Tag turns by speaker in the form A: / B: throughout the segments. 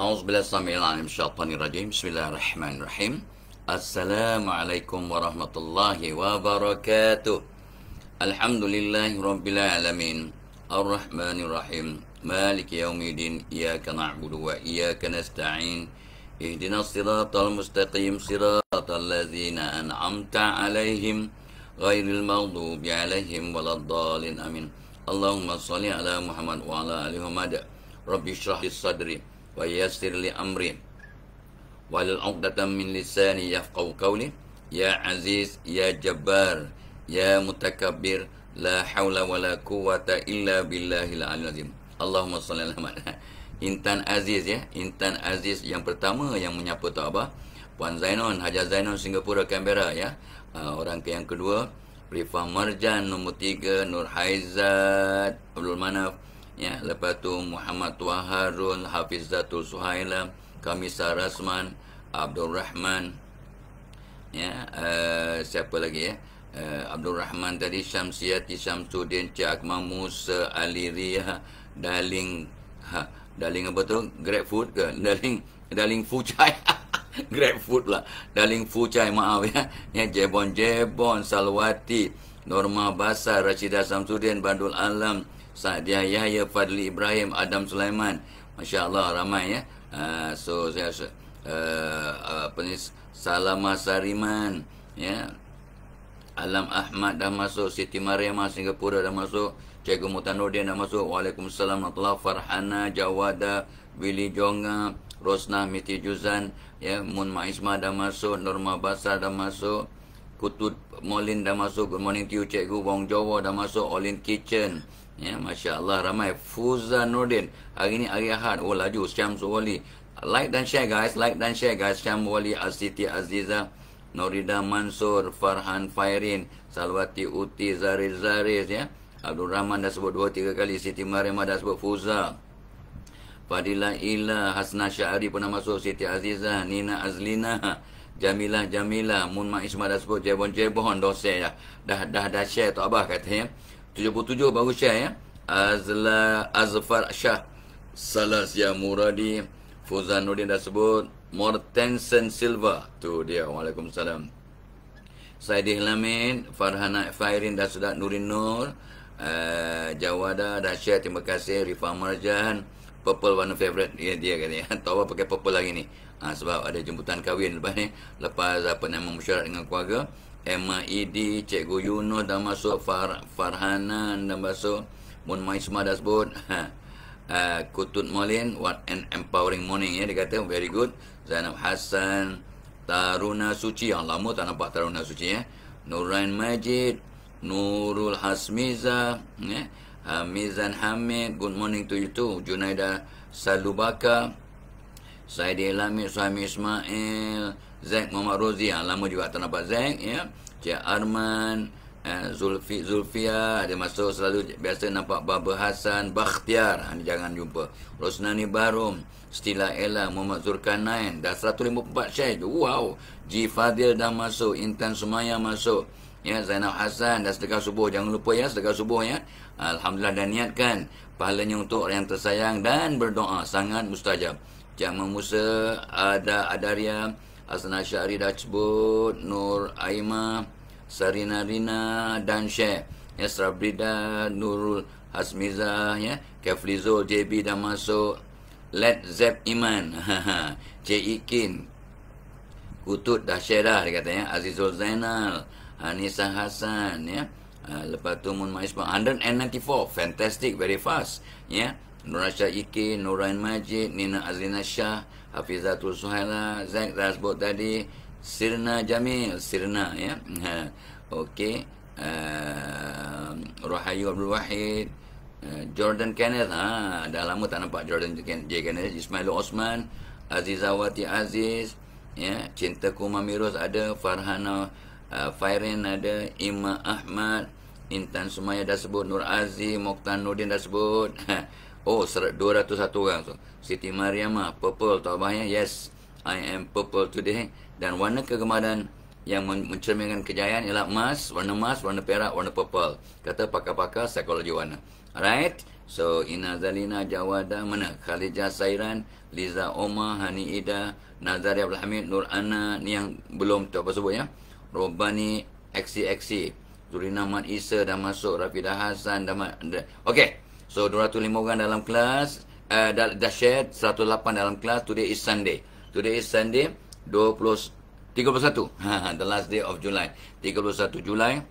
A: أعوذ بالله السميع العليم الشيطان الرجيم بسم الله الرحمن الرحيم السلام عليكم ورحمة الله وبركاته الحمد لله رب العالمين الرحمن الرحيم مالك يوم الدين إياك نعبد وإياك نستعين اهدنا الصراط المستقيم صراط الذين أنعمت عليهم غير المغضوب عليهم ولا الضالين آمين اللهم صل على محمد وعلى آله محمد ربي اشرح لي صدري ويسر لأمري والعقدة من لساني يفقه قولي يا عزيز يا جبار يا متكبر لا حول ولا قوة إلا بالله العلي العظيم اللهم صل على محمد Intan Aziz ya, Intan Aziz yang pertama yang menyapa tu apa? Puan Zainon, Haja Zainon Singapura Canberra ya. Uh, orang ke yang kedua, Rifah Marjan nombor tiga, Nur Haizat, Abdul Manaf, ya lepas tu Muhammad Tuaharul Hafiz Zatul Suhaila kami Sarasman Abdul Rahman ya uh, siapa lagi ya uh, Abdul Rahman dari Syamsiati Syamsuddin Cik Musa Ali Riyah Daling ha, Daling apa tu Grapefruit ke Daling Daling Fuchai Food lah Daling Fuchai maaf ya ya Jebon Jebon Salwati Norma Basar Rashidah Samsudin Bandul Alam Sa'dia Yahya Fadli Ibrahim Adam Sulaiman Masya Allah ramai ya uh, So saya rasa uh, Apa ni Salamah Sariman Ya Alam Ahmad dah masuk Siti Mariamah Singapura dah masuk Cikgu Mutanuddin dah masuk Waalaikumsalam Allah Farhana Jawada Billy Jonga Rosnah Miti Juzan ya Mun Maizma dah masuk Norma Basar dah masuk Kutut Molin dah masuk Good morning to you Cikgu Wong Jowo dah masuk Olin Kitchen Ya, Masya Allah ramai Fuzan Nordin Hari ni hari Ahad Oh laju Syam Suwali Like dan share guys Like dan share guys Syam Wali Asiti Aziza Norida Mansur Farhan Fairin Salwati Uti Zaris Zaris ya. Abdul Rahman dah sebut dua tiga kali Siti Marima dah sebut Fuza Fadila Ila Hasna Syari pun nak masuk Siti Aziza Nina Azlina Jamilah Jamilah Munma Isma dah sebut Jebon Jebon Dosa ya. Dah, dah, dah share tu Abah katanya. 77 baru share ya. Azla Azfar Shah Salasya Muradi Fuzan Nurdin dah sebut Mortensen Silva tu dia. Waalaikumsalam. Saidi Lamin, Farhana Fairin dah sudah Nurin Nur uh, Jawada dah share terima kasih Rifa Marjan Purple warna favorite dia dia katanya. Tahu apa pakai purple lagi ni. Ha, sebab ada jemputan kahwin lepas ni. Lepas apa nama mesyuarat dengan keluarga. MID, Gu Yuno, dah masuk Far Farhanan dah masuk Mun Maisma dah sebut ha. uh, ha, Kutut Molin What an empowering morning ya Dia kata very good Zainab Hassan Taruna Suci Yang ah, lama tak nampak Taruna Suci ya Nurain Majid Nurul Hasmiza ya. Uh, Mizan Hamid Good morning to you too Junaida Salubaka Saidi Elamid Suhaimi Ismail Zack, Muhammad Rozi yang lama juga tak nampak Zack, ya. Cik Arman eh, Zulfi, Zulfia ada masuk selalu biasa nampak Baba Hasan Bakhtiar Ini ha, jangan jumpa Rosnani Barum Stila Ella Muhammad Zulkanain Dah 154 share Wow G Fadil dah masuk Intan Sumaya masuk ya Zainal Hasan dah sedekah subuh jangan lupa ya sedekah subuh ya alhamdulillah dan niatkan pahalanya untuk orang yang tersayang dan berdoa sangat mustajab Jangan Musa ada Adaria ada Asna Syari dah Nur Aima Sarina Rina dan Syekh ya, Srabrida Nurul Hasmiza ya, Kefli JB dah masuk Let Zeb Iman Cik Ikin Kutut dah share dah dia kata ya. Azizul Zainal Anissa Hassan ya. Ha, lepas tu Mun Maiz 194 Fantastic Very fast ya. Nurasha Ike Nurain Majid Nina Azrina Shah Hafizatul Suhaila Zaid dah sebut tadi Sirna Jamil Sirna ya ha. Okey uh, Rohayu Abdul Wahid uh, Jordan Kenneth ha. Dah lama tak nampak Jordan J. Kenneth Ismail Osman Azizawati Aziz ya. Cinta Kumamirus ada Farhana uh, Fairin ada Ima Ahmad Intan Sumaya dah sebut Nur Aziz Mokhtar Nordin dah sebut Oh, 201 orang tu. Siti Mariamah, purple taubahnya. Eh? Yes, I am purple today. Eh? Dan warna kegemaran yang mencerminkan kejayaan ialah emas, warna emas, warna perak, warna purple. Kata pakar-pakar psikologi warna. Alright. So, Ina Zalina, Jawada, mana? Khalidja Sairan, Liza Omar, Hani Ida, Nazari Abdul Hamid, Nur Ana, ni yang belum tu apa sebut ya. Robani, XCXC, Zulina Mat Isa dah masuk, Rafidah Hasan dah masuk. Okay. So 205 orang dalam kelas uh, dah, share 108 dalam kelas Today is Sunday Today is Sunday 20, 31 ha, ha, The last day of July 31 Julai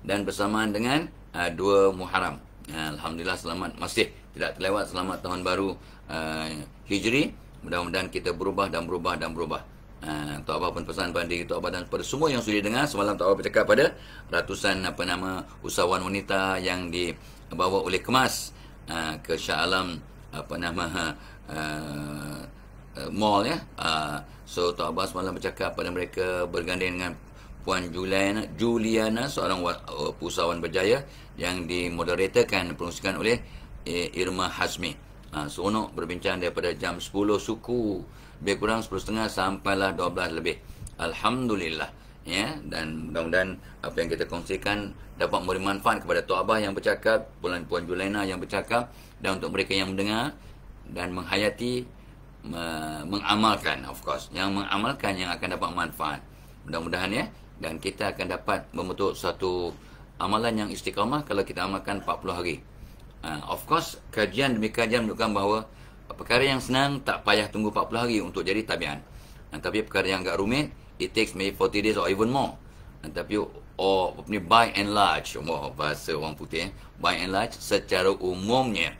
A: Dan bersamaan dengan uh, eh, 2 Muharram eh, Alhamdulillah selamat masih tidak terlewat selamat tahun baru uh, Hijri mudah-mudahan kita berubah dan berubah dan berubah uh, Tok Abah pun pesan pada diri Tok Abah dan pada semua yang sudah dengar semalam Tok Abah bercakap pada ratusan apa nama usahawan wanita yang di bawa oleh kemas uh, ke Shah Alam apa nama uh, uh, mall ya. Uh, so Tok Abbas semalam bercakap pada mereka berganding dengan Puan Juliana, Juliana seorang oh, pusawan berjaya yang dimoderatorkan dan oleh eh, Irma Hasmi. Ha, seronok berbincang daripada jam 10 suku, lebih kurang 10.30 sampailah 12 lebih. Alhamdulillah ya dan mudah-mudahan apa yang kita kongsikan dapat memberi manfaat kepada Tok Abah yang bercakap, Puan Puan Julena yang bercakap dan untuk mereka yang mendengar dan menghayati me- mengamalkan of course yang mengamalkan yang akan dapat manfaat. Mudah-mudahan ya dan kita akan dapat membentuk satu amalan yang istiqamah kalau kita amalkan 40 hari. Uh, of course kajian demi kajian menunjukkan bahawa perkara yang senang tak payah tunggu 40 hari untuk jadi tabiat. Nah, ha, tapi perkara yang agak rumit it takes maybe 40 days or even more. Dan, tapi or ni by and large, umur bahasa orang putih, eh, by and large secara umumnya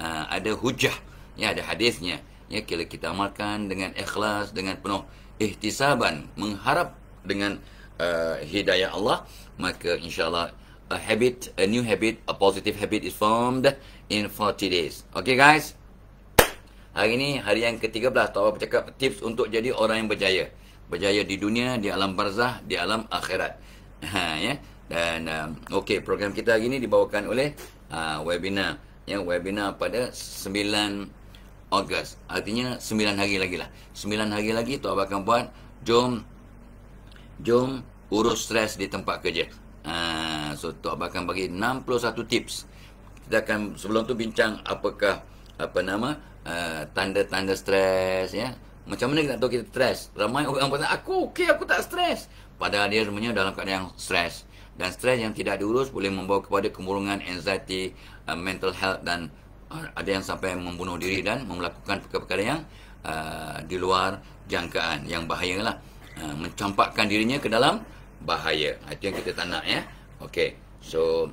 A: uh, ada hujah, ya ada hadisnya. Ya kalau kita amalkan dengan ikhlas, dengan penuh ikhtisaban, mengharap dengan uh, hidayah Allah, maka insyaAllah a habit, a new habit, a positive habit is formed in 40 days. Okay guys, hari ini hari yang ke-13, tak apa bercakap tips untuk jadi orang yang berjaya berjaya di dunia, di alam barzah, di alam akhirat. Ha, ya. Dan um, okey, program kita hari ini dibawakan oleh uh, webinar. Ya, webinar pada 9 Ogos. Artinya 9 hari lagi lah. 9 hari lagi tu abang akan buat. Jom jom urus stres di tempat kerja. Uh, so tu abang akan bagi 61 tips. Kita akan sebelum tu bincang apakah apa nama uh, tanda-tanda stres ya macam mana kita tahu kita stres? Ramai orang kata aku okey, aku tak stres. Padahal dia sebenarnya dalam keadaan yang stres. Dan stres yang tidak diurus boleh membawa kepada kemurungan anxiety, uh, mental health dan uh, ada yang sampai membunuh diri dan melakukan perkara-perkara yang uh, di luar jangkaan, yang bahayalah Uh, mencampakkan dirinya ke dalam bahaya. Itu yang kita tak nak ya. Okey, so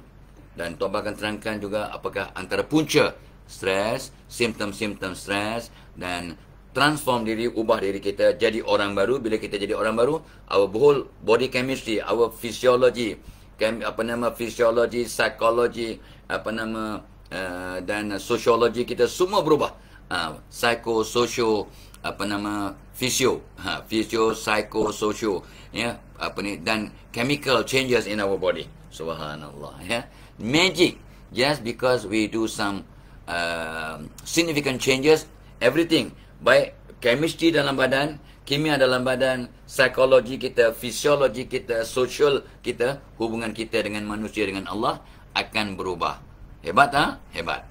A: dan Tuan akan terangkan juga apakah antara punca stres, simptom-simptom stres dan transform diri, ubah diri kita jadi orang baru. Bila kita jadi orang baru, our whole body chemistry, our physiology, chem, apa nama physiology, psychology, apa nama uh, dan sociology kita semua berubah. Uh, psycho, socio, apa nama physio, uh, physio, psycho, socio, ya yeah, apa ni dan chemical changes in our body. Subhanallah, ya. Yeah. Magic just because we do some uh, significant changes everything baik chemistry dalam badan, kimia dalam badan, psikologi kita, fisiologi kita, sosial kita, hubungan kita dengan manusia dengan Allah akan berubah. Hebat tak? Ha? Hebat.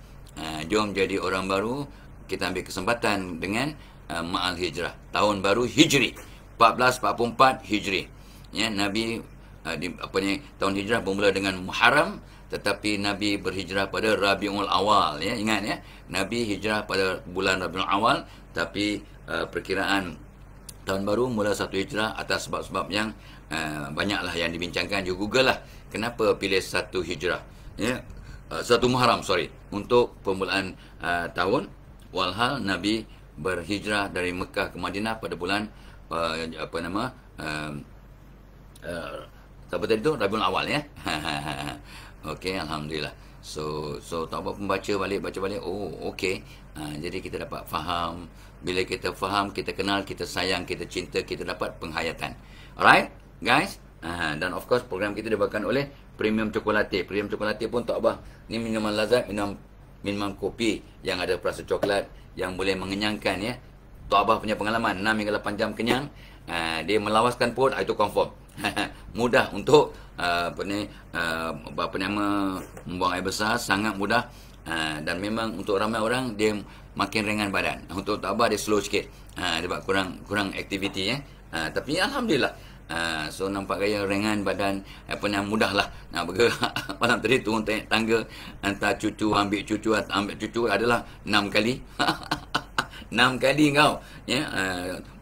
A: Ha, jom jadi orang baru, kita ambil kesempatan dengan uh, Ma'al Hijrah. Tahun baru Hijri. 1444 Hijri. Ya, Nabi uh, di, apa ni, tahun Hijrah bermula dengan Muharram tetapi Nabi berhijrah pada Rabiul Awal. Ya. Ingat ya. Nabi hijrah pada bulan Rabiul Awal tapi uh, perkiraan tahun baru mula satu hijrah atas sebab-sebab yang uh, banyaklah yang dibincangkan you google lah kenapa pilih satu hijrah yeah. Ya? Eh, uh, satu muharram sorry untuk permulaan uh, tahun walhal nabi berhijrah dari Mekah ke Madinah pada bulan uh, apa nama uh, uh, apa tadi tu Rabiul Awal ya Okay alhamdulillah so so tak apa pembaca balik baca balik oh okay. Ha, jadi kita dapat faham. Bila kita faham, kita kenal, kita sayang, kita cinta, kita dapat penghayatan. Alright, guys? Ha, dan of course, program kita dibawakan oleh Premium coklat. Premium coklat pun tak apa. Ini minuman lazat, minum minuman kopi yang ada perasa coklat yang boleh mengenyangkan ya. Tok Abah punya pengalaman 6 hingga 8 jam kenyang uh, Dia melawaskan pun Itu confirm Mudah untuk uh, apa, ni, uh, apa nama Membuang air besar Sangat mudah Ha, dan memang untuk ramai orang dia makin ringan badan. Untuk tabah dia slow sikit. Ha, sebab kurang kurang aktiviti eh. Ha, tapi alhamdulillah. Ha, so nampak gaya ringan badan apa yang mudahlah nak bergerak malam tadi turun tangga hantar cucu ambil cucu ambil cucu adalah 6 kali 6 kali kau ya ha,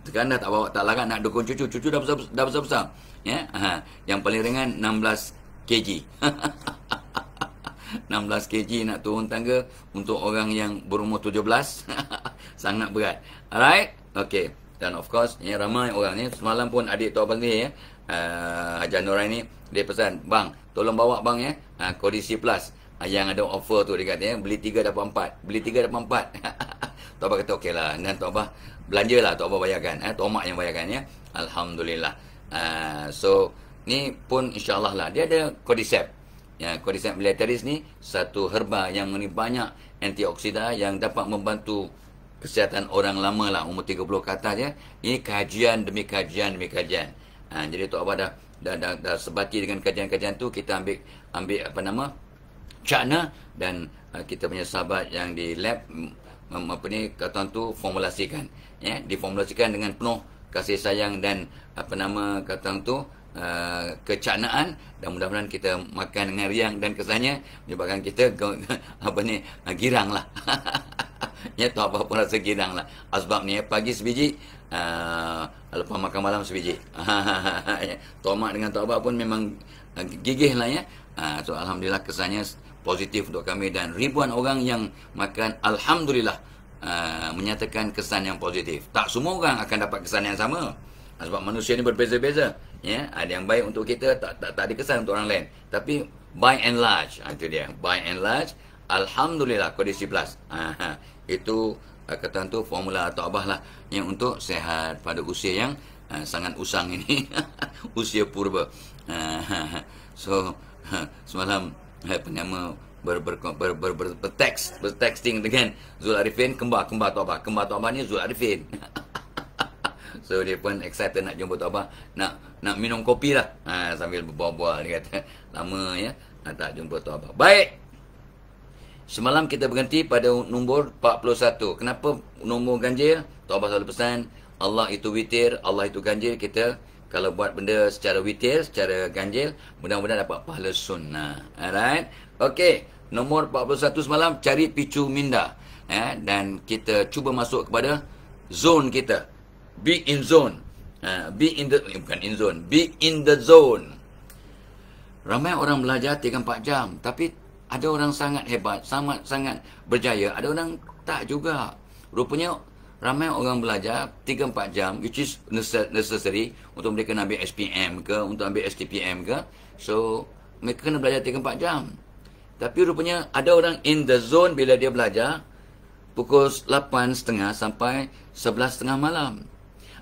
A: kan dah tak bawa tak larat nak dukung cucu cucu dah besar dah besar, besar. ya ha, yang paling ringan 16 kg 16 kg nak turun tangga untuk orang yang berumur 17 sangat berat. Alright? Okay. Dan of course, ni ramai orang ni. Semalam pun adik tu abang ni, ya. Uh, Haji Nurai ni, dia pesan, bang, tolong bawa bang ya, uh, ah, kondisi plus uh, yang ada offer tu dekat ya. Beli 3 dapat 4. Beli 3 dapat 4. tu abang kata, okey lah. Dan tu abang, belanjalah tu abang bayarkan. Eh. Tu mak yang bayarkan ya. Alhamdulillah. Uh, so, ni pun insyaAllah lah. Dia ada kodisep. Ya, Cordyceps militaris ni satu herba yang mengandungi banyak antioksida yang dapat membantu kesihatan orang lama lah umur 30 ke atas ya. Ini kajian demi kajian demi kajian. Ha, jadi Tok Abah dah, dah, dah, dah, sebati dengan kajian-kajian tu kita ambil ambil apa nama cakna dan uh, kita punya sahabat yang di lab um, apa ni kata tu formulasikan ya diformulasikan dengan penuh kasih sayang dan apa nama kata tu Uh, kecanaan dan mudah-mudahan kita makan dengan riang dan kesannya menyebabkan kita apa ni uh, girang lah ya tu apa pun rasa girang lah sebab ni eh, pagi sebiji uh, lepas makan malam sebiji ya, tomat dengan tu apa pun memang uh, gigih lah ya so Alhamdulillah kesannya positif untuk kami dan ribuan orang yang makan Alhamdulillah Uh, menyatakan kesan yang positif Tak semua orang akan dapat kesan yang sama Sebab manusia ini berbeza-beza ya ada yang baik untuk kita tak tak tak ada kesan untuk orang lain tapi by and large ha, itu dia by and large alhamdulillah kondisi plus Aha, itu eh, kata tu formula atau abah lah yang untuk sehat pada usia yang uh, sangat usang ini usia purba uh, so uh, semalam uh, eh, penyama ber ber ber ber ber, ber, ber, ber, ber, ber texting dengan Zul Arifin kembar kembar atau abah kembar atau abah ni Zul Arifin So dia pun excited nak jumpa Tok Abah Nak nak minum kopi lah ha, Sambil berbual-bual dia kata Lama ya nak tak jumpa Tok Abah Baik Semalam kita berhenti pada nombor 41 Kenapa nombor ganjil? Tok Abah selalu pesan Allah itu witir Allah itu ganjil Kita kalau buat benda secara witir Secara ganjil Mudah-mudahan dapat pahala sunnah Alright Okay Nombor 41 semalam Cari picu minda Eh, dan kita cuba masuk kepada zone kita be in zone uh, be in the eh, bukan in zone be in the zone ramai orang belajar tiga empat jam tapi ada orang sangat hebat sangat sangat berjaya ada orang tak juga rupanya ramai orang belajar tiga empat jam which is necessary untuk mereka nak ambil SPM ke untuk ambil STPM ke so mereka kena belajar tiga empat jam tapi rupanya ada orang in the zone bila dia belajar pukul 8.30 sampai 11.30 malam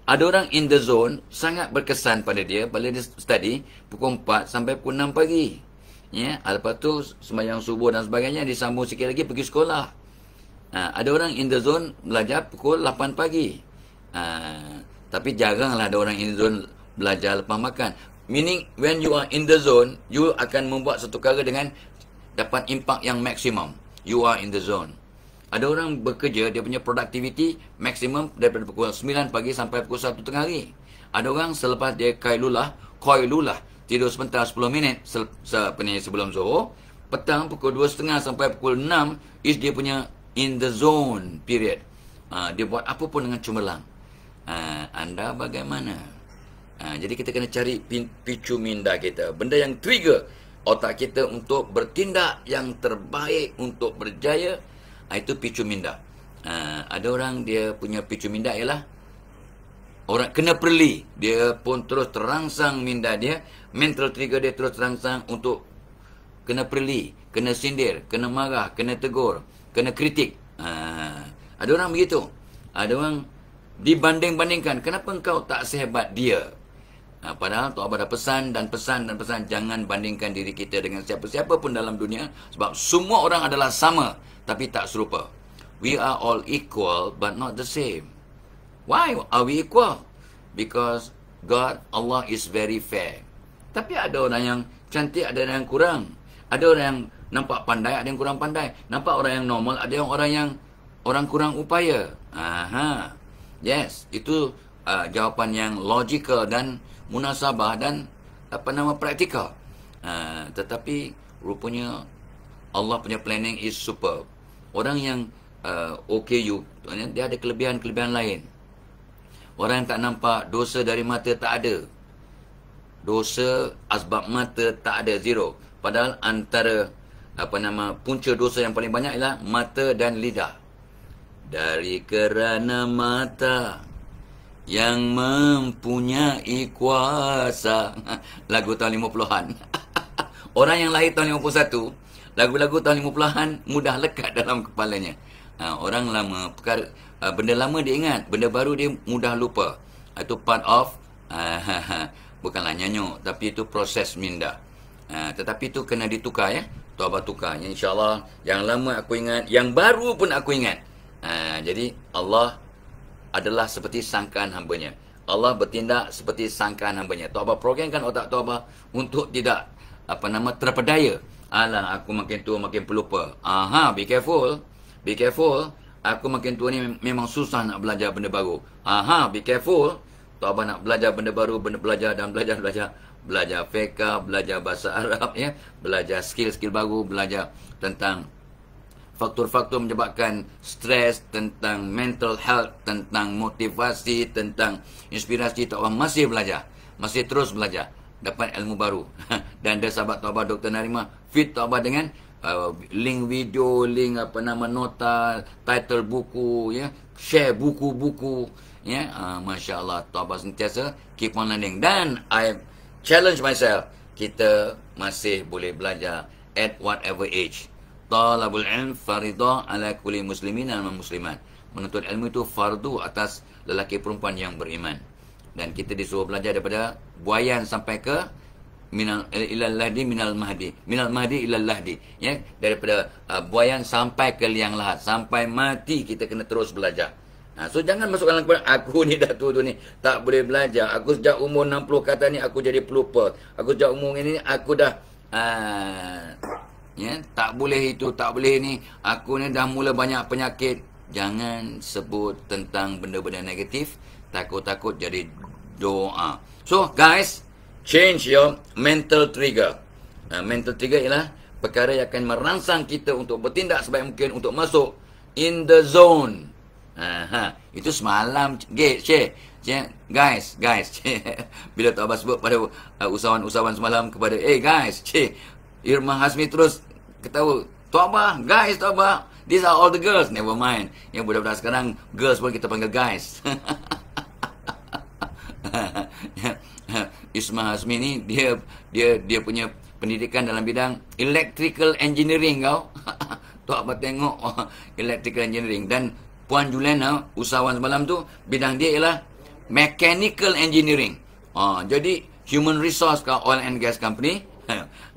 A: ada orang in the zone sangat berkesan pada dia bila dia study pukul 4 sampai pukul 6 pagi ya yeah? lepas tu sembahyang subuh dan sebagainya disambung sikit lagi pergi sekolah ha, ada orang in the zone belajar pukul 8 pagi ha, tapi jaranglah ada orang in the zone belajar lepas makan meaning when you are in the zone you akan membuat satu perkara dengan dapat impak yang maksimum you are in the zone ada orang bekerja, dia punya productivity maksimum daripada pukul 9 pagi sampai pukul 1 tengah hari. Ada orang selepas dia kailulah, koilulah, tidur sebentar 10 minit se se sebelum zohor. petang pukul setengah sampai pukul 6, is dia punya in the zone period. Ha, dia buat apa pun dengan cumerlang. Ha, anda bagaimana? Ha, jadi kita kena cari picu minda kita. Benda yang trigger otak kita untuk bertindak yang terbaik untuk berjaya. Ah, itu picu minda. Uh, ada orang dia punya picu minda ialah orang kena perli, dia pun terus terangsang minda dia, mental trigger dia terus terangsang untuk kena perli, kena sindir, kena marah, kena tegur, kena kritik. Uh, ada orang begitu. Ada orang dibanding-bandingkan, kenapa engkau tak sehebat dia? Ha, padahal tu abad pesan dan pesan dan pesan jangan bandingkan diri kita dengan siapa-siapa pun dalam dunia sebab semua orang adalah sama tapi tak serupa. We are all equal but not the same. Why are we equal? Because God, Allah is very fair. Tapi ada orang yang cantik, ada orang yang kurang. Ada orang yang nampak pandai, ada yang kurang pandai. Nampak orang yang normal, ada yang orang yang orang kurang upaya. Aha. Yes, itu uh, jawapan yang logical dan munasabah dan apa nama praktikal. Uh, tetapi rupanya Allah punya planning is superb. Orang yang uh, OKU Dia ada kelebihan-kelebihan lain Orang yang tak nampak Dosa dari mata tak ada Dosa asbab mata tak ada Zero Padahal antara Apa nama Punca dosa yang paling banyak ialah Mata dan lidah Dari kerana mata Yang mempunyai kuasa Lagu tahun 50-an Orang yang lahir tahun 51 lagu-lagu tahun 50-an mudah lekat dalam kepalanya. Ha, orang lama, perkara, ha, benda lama dia ingat, benda baru dia mudah lupa. Ha, itu part of, ha, ha, ha, bukanlah nyanyuk, tapi itu proses minda. Ha, tetapi itu kena ditukar ya. Tuabah tukar. Ya, InsyaAllah, yang lama aku ingat, yang baru pun aku ingat. Ha, jadi, Allah adalah seperti sangkaan hambanya. Allah bertindak seperti sangkaan hambanya. program kan otak Tuabah untuk tidak apa nama terpedaya. Alah, aku makin tua makin pelupa. Aha, be careful. Be careful. Aku makin tua ni memang susah nak belajar benda baru. Aha, be careful. Tak apa nak belajar benda baru, benda belajar dan belajar belajar belajar fikah, belajar bahasa Arab ya, belajar skill-skill baru, belajar tentang faktor-faktor menyebabkan stres, tentang mental health, tentang motivasi, tentang inspirasi. Tak apa masih belajar. Masih terus belajar dapat ilmu baru. Dan ada sahabat Tuan Abah Dr. Narima fit Tuan dengan uh, link video, link apa nama nota, title buku, ya, share buku-buku. Ya, uh, Masya Allah Tuan sentiasa keep on learning. Dan I challenge myself, kita masih boleh belajar at whatever age. Talabul ilm farida ala kuli muslimin dan muslimat. Menuntut ilmu itu fardu atas lelaki perempuan yang beriman dan kita disuruh belajar daripada buayan sampai ke minal eh, ilal lahdi minal mahdi minal mahdi ilal lahdi ya daripada uh, buayan sampai ke liang lahat sampai mati kita kena terus belajar ha, so jangan masuk dalam kepala aku ni dah tu tu ni tak boleh belajar aku sejak umur 60 kata ni aku jadi pelupa aku sejak umur ini aku dah uh, ya tak boleh itu tak boleh ni aku ni dah mula banyak penyakit jangan sebut tentang benda-benda negatif takut-takut jadi doa. So guys, change your mental trigger. Uh, mental trigger ialah perkara yang akan merangsang kita untuk bertindak sebaik mungkin untuk masuk in the zone. Aha, itu semalam gate share. Guys, guys. Cik. Bila tak abah sebut pada uh, usahawan-usahawan semalam kepada, "Eh hey, guys, cik, Irma Hasmi terus ketawa. Tu abah, guys, tu abah. These are all the girls. Never mind. Yang budak-budak sekarang girls pun kita panggil guys. Isma Hasmi ni dia dia dia punya pendidikan dalam bidang electrical engineering kau. tu apa tengok electrical engineering dan Puan Juliana usahawan semalam tu bidang dia ialah mechanical engineering. Oh, jadi human resource kau oil and gas company.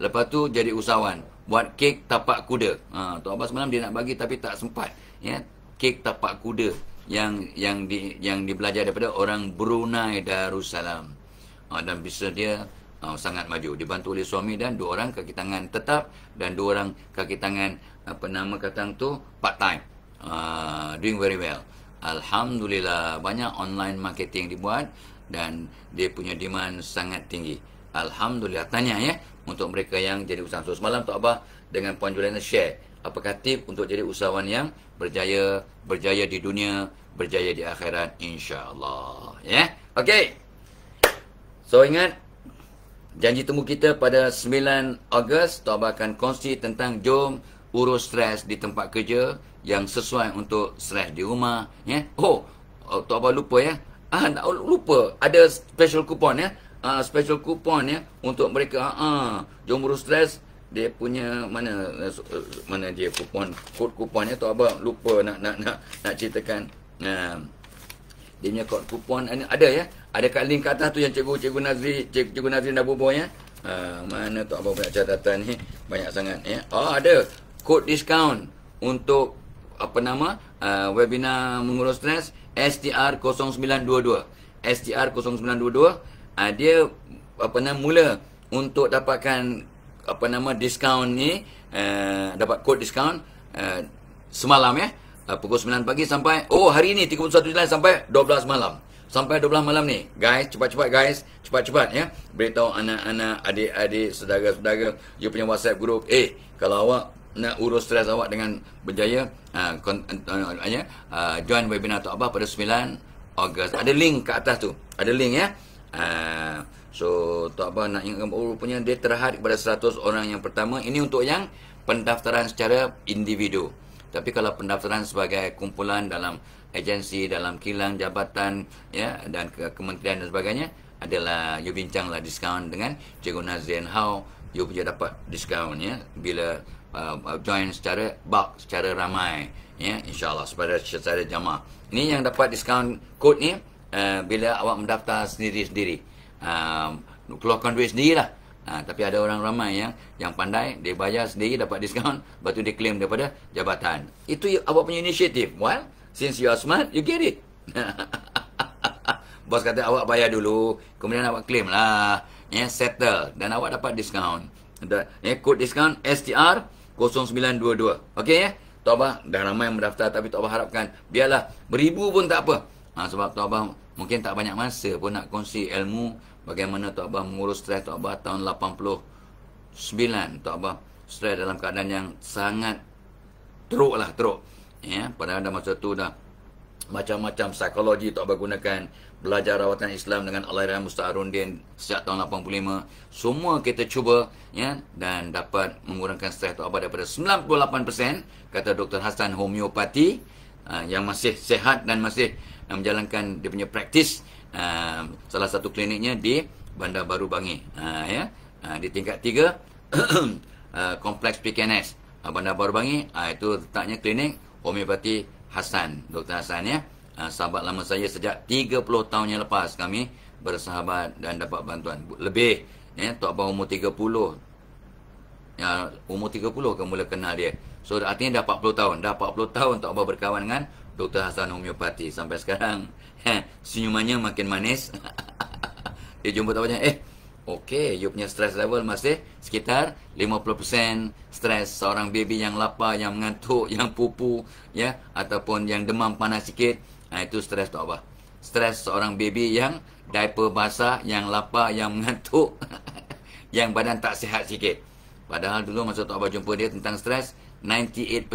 A: Lepas tu jadi usahawan buat kek tapak kuda. Ha, tu apa semalam dia nak bagi tapi tak sempat. Ya, kek tapak kuda yang yang di yang dibelajar daripada orang Brunei Darussalam. Uh, dan bisnes dia uh, sangat maju dibantu oleh suami dan dua orang kaki tangan tetap dan dua orang kaki tangan apa nama katang tu part time. Uh, doing very well. Alhamdulillah banyak online marketing dibuat dan dia punya demand sangat tinggi. Alhamdulillah tanya ya untuk mereka yang jadi usahawan so, semalam tu apa dengan Puan Juliana share apakah tip untuk jadi usahawan yang berjaya berjaya di dunia berjaya di akhirat insyaallah ya yeah? okey so ingat janji temu kita pada 9 Ogos tobakan konsi tentang jom urus stres di tempat kerja yang sesuai untuk stres di rumah ya yeah? oh Oktober oh, lupa ya ah nak lupa ada special coupon ya ah uh, special coupon ya untuk mereka ha uh, jom urus stres dia punya mana eh, eh, mana dia coupon kod coupon ya tu apa lupa nak nak nak nak ceritakan Ha. dia punya kod kupon ada, ada ya. Ada kat link kat atas tu yang cikgu cikgu Nazri cikgu, cikgu Nazri dah bubuh ya. Ha, mana tu apa banyak catatan ni banyak sangat ya. Oh ada kod diskaun untuk apa nama uh, webinar mengurus stres STR0922. STR0922 uh, dia apa nama mula untuk dapatkan apa nama diskaun ni uh, dapat kod diskaun uh, semalam ya uh, pukul 9 pagi sampai oh hari ini 31 Julai sampai 12 malam. Sampai 12 malam ni. Guys, cepat-cepat guys, cepat-cepat ya. Beritahu anak-anak, adik-adik, saudara-saudara, you punya WhatsApp group, eh kalau awak nak urus stres awak dengan berjaya, uh, uh, uh, join webinar atau apa pada 9 Ogos. Ada link kat atas tu. Ada link ya. Uh, so tu apa nak ingatkan oh, rupanya dia terhad kepada 100 orang yang pertama ini untuk yang pendaftaran secara individu tapi kalau pendaftaran sebagai kumpulan dalam agensi dalam kilang jabatan ya dan ke- kementerian dan sebagainya adalah you bincanglah diskaun dengan Cikgu Nazrin how you boleh dapat diskaun ya bila uh, uh join secara bulk secara ramai ya insyaallah secara secara jamaah ini yang dapat diskaun kod ni uh, bila awak mendaftar sendiri-sendiri uh, keluarkan duit sendirilah Ha, tapi ada orang ramai yang yang pandai, dia bayar sendiri dapat diskaun, lepas tu dia claim daripada jabatan. Itu awak punya inisiatif. Well, since you are smart, you get it. Bos kata awak bayar dulu, kemudian awak claim lah, yeah, settle dan awak dapat diskaun. Yeah, code diskaun STR 0922. Okey ya? Yeah? Tuabah, dah ramai yang mendaftar tapi Tuabah harapkan biarlah beribu pun tak apa. Ha, sebab Tuabah mungkin tak banyak masa pun nak kongsi ilmu bagaimana Tok Abah mengurus stres Tok Abah tahun 89 Tok Abah stres dalam keadaan yang sangat teruk lah teruk ya pada ada masa tu dah macam-macam psikologi Tok Abah gunakan belajar rawatan Islam dengan Allah Rahim Arundin sejak tahun 85 semua kita cuba ya dan dapat mengurangkan stres Tok Abah daripada 98% kata Dr. Hasan homeopati ah, yang masih sehat dan masih ah, menjalankan dia punya praktis Ah, salah satu kliniknya di Bandar Baru Bangi uh, ya uh, di tingkat 3 uh, kompleks PKNS uh, Bandar Baru Bangi uh, itu letaknya klinik homeopati Hasan Dr Hasan ya uh, sahabat lama saya sejak 30 tahun yang lepas kami bersahabat dan dapat bantuan lebih ya tak apa umur 30 ya umur 30 kamu mula kenal dia so artinya dah 40 tahun dah 40 tahun tak apa berkawan dengan Dr Hasan homeopati sampai sekarang senyumannya makin manis. dia jumpa tak banyak. Eh, okey. You punya stress level masih sekitar 50% stress seorang baby yang lapar, yang mengantuk, yang pupu. ya Ataupun yang demam panas sikit. Nah, ha, itu stress tak apa. Stress seorang baby yang diaper basah, yang lapar, yang mengantuk. yang badan tak sihat sikit. Padahal dulu masa tak apa jumpa dia tentang stress, 98%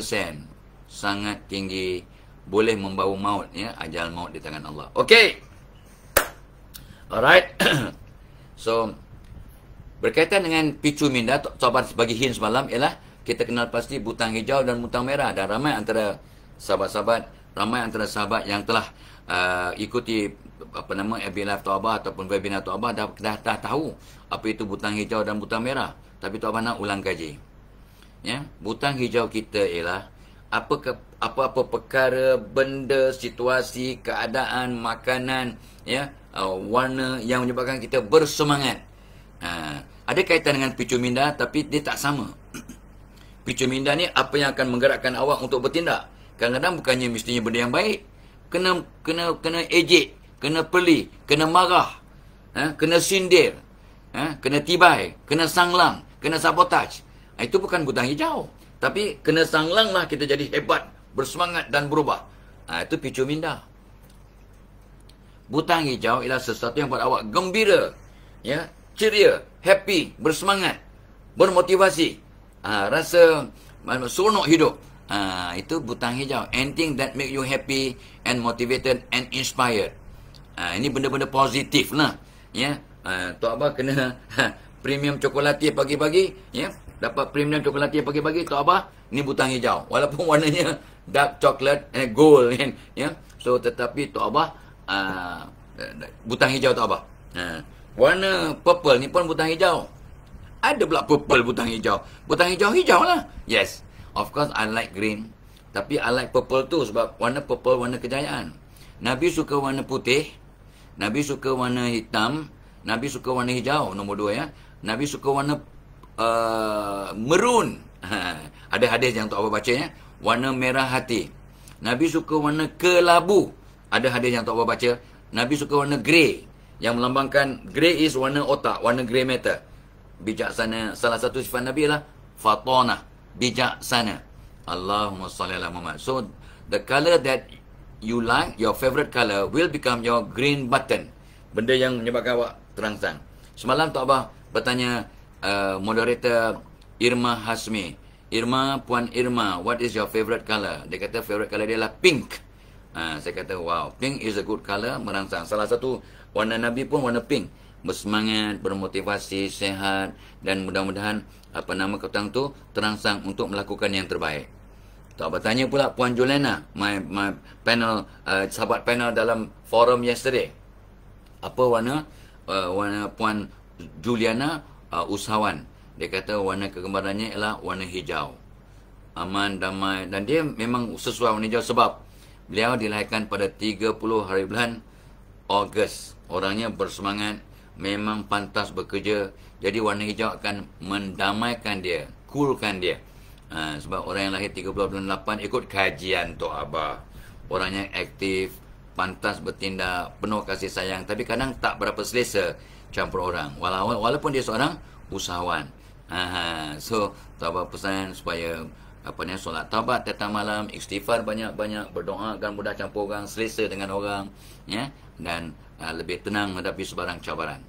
A: sangat tinggi boleh membawa maut ya ajal maut di tangan Allah. Okey. Alright. so berkaitan dengan picu minda sobat bagi hin semalam ialah kita kenal pasti butang hijau dan butang merah dan ramai antara sahabat-sahabat ramai antara sahabat yang telah uh, ikuti apa nama FB Live Taubah ataupun webinar Taubah dah, dah, dah tahu apa itu butang hijau dan butang merah tapi Taubah nak ulang kaji ya butang hijau kita ialah apa ke? apa-apa perkara, benda, situasi, keadaan, makanan, ya, uh, warna yang menyebabkan kita bersemangat. Ha, ada kaitan dengan picu minda tapi dia tak sama. picu minda ni apa yang akan menggerakkan awak untuk bertindak. Kadang-kadang bukannya mestinya benda yang baik, kena kena kena ejek, kena peli, kena marah, ha, kena sindir, ha, kena tibai, kena sanglang, kena sabotaj. Ha, itu bukan gudang hijau. Tapi kena sanglanglah kita jadi hebat bersemangat dan berubah. Ha, itu picu minda. Butang hijau ialah sesuatu yang buat awak gembira, ya, ceria, happy, bersemangat, bermotivasi, ha, rasa seronok hidup. Ha, itu butang hijau. Anything that make you happy and motivated and inspired. Ha, ini benda-benda positif lah. Ya. Ha, tu apa kena ha, premium coklatnya pagi-pagi. Ya. Dapat premium coklat coklatnya pagi-pagi. Tu apa? Ini butang hijau. Walaupun warnanya dark chocolate and gold kan ya yeah? so tetapi tu apa? uh, butang hijau tu apa? uh, warna purple ni pun butang hijau ada pula purple butang hijau butang hijau hijau lah yes of course I like green tapi I like purple tu sebab warna purple warna kejayaan Nabi suka warna putih Nabi suka warna hitam Nabi suka warna hijau nombor dua ya Nabi suka warna uh, ah, merun ada hadis yang tu apa baca ya warna merah hati. Nabi suka warna kelabu. Ada hadis yang tak apa baca. Nabi suka warna grey. Yang melambangkan grey is warna otak, warna grey matter. Bijaksana. Salah satu sifat Nabi ialah fatonah. Bijaksana. Allahumma salli ala Muhammad. So, the colour that you like, your favourite colour will become your green button. Benda yang menyebabkan awak terangsang. Semalam tak apa bertanya uh, moderator Irma Hasmi. Irma, Puan Irma, what is your favorite color? Dia kata favorite color dia adalah pink. Ha, saya kata, wow, pink is a good color, merangsang. Salah satu warna Nabi pun warna pink. Bersemangat, bermotivasi, sehat dan mudah-mudahan apa nama ketang tu terangsang untuk melakukan yang terbaik. Tak bertanya pula Puan Juliana, my, my panel, uh, sahabat panel dalam forum yesterday. Apa warna uh, warna Puan Juliana uh, usahawan? Dia kata warna kegemarannya ialah warna hijau. Aman, damai. Dan dia memang sesuai warna hijau sebab beliau dilahirkan pada 30 hari bulan Ogos. Orangnya bersemangat. Memang pantas bekerja. Jadi warna hijau akan mendamaikan dia. Coolkan dia. Ha, sebab orang yang lahir 30 bulan 8 ikut kajian Tok Abah. Orangnya aktif. Pantas bertindak. Penuh kasih sayang. Tapi kadang tak berapa selesa campur orang. Walaupun dia seorang usahawan. Aha, so tabah pesan supaya apa ni solat tabah tetap malam istighfar banyak-banyak berdoa agar mudah campur orang selesa dengan orang ya dan uh, lebih tenang menghadapi sebarang cabaran.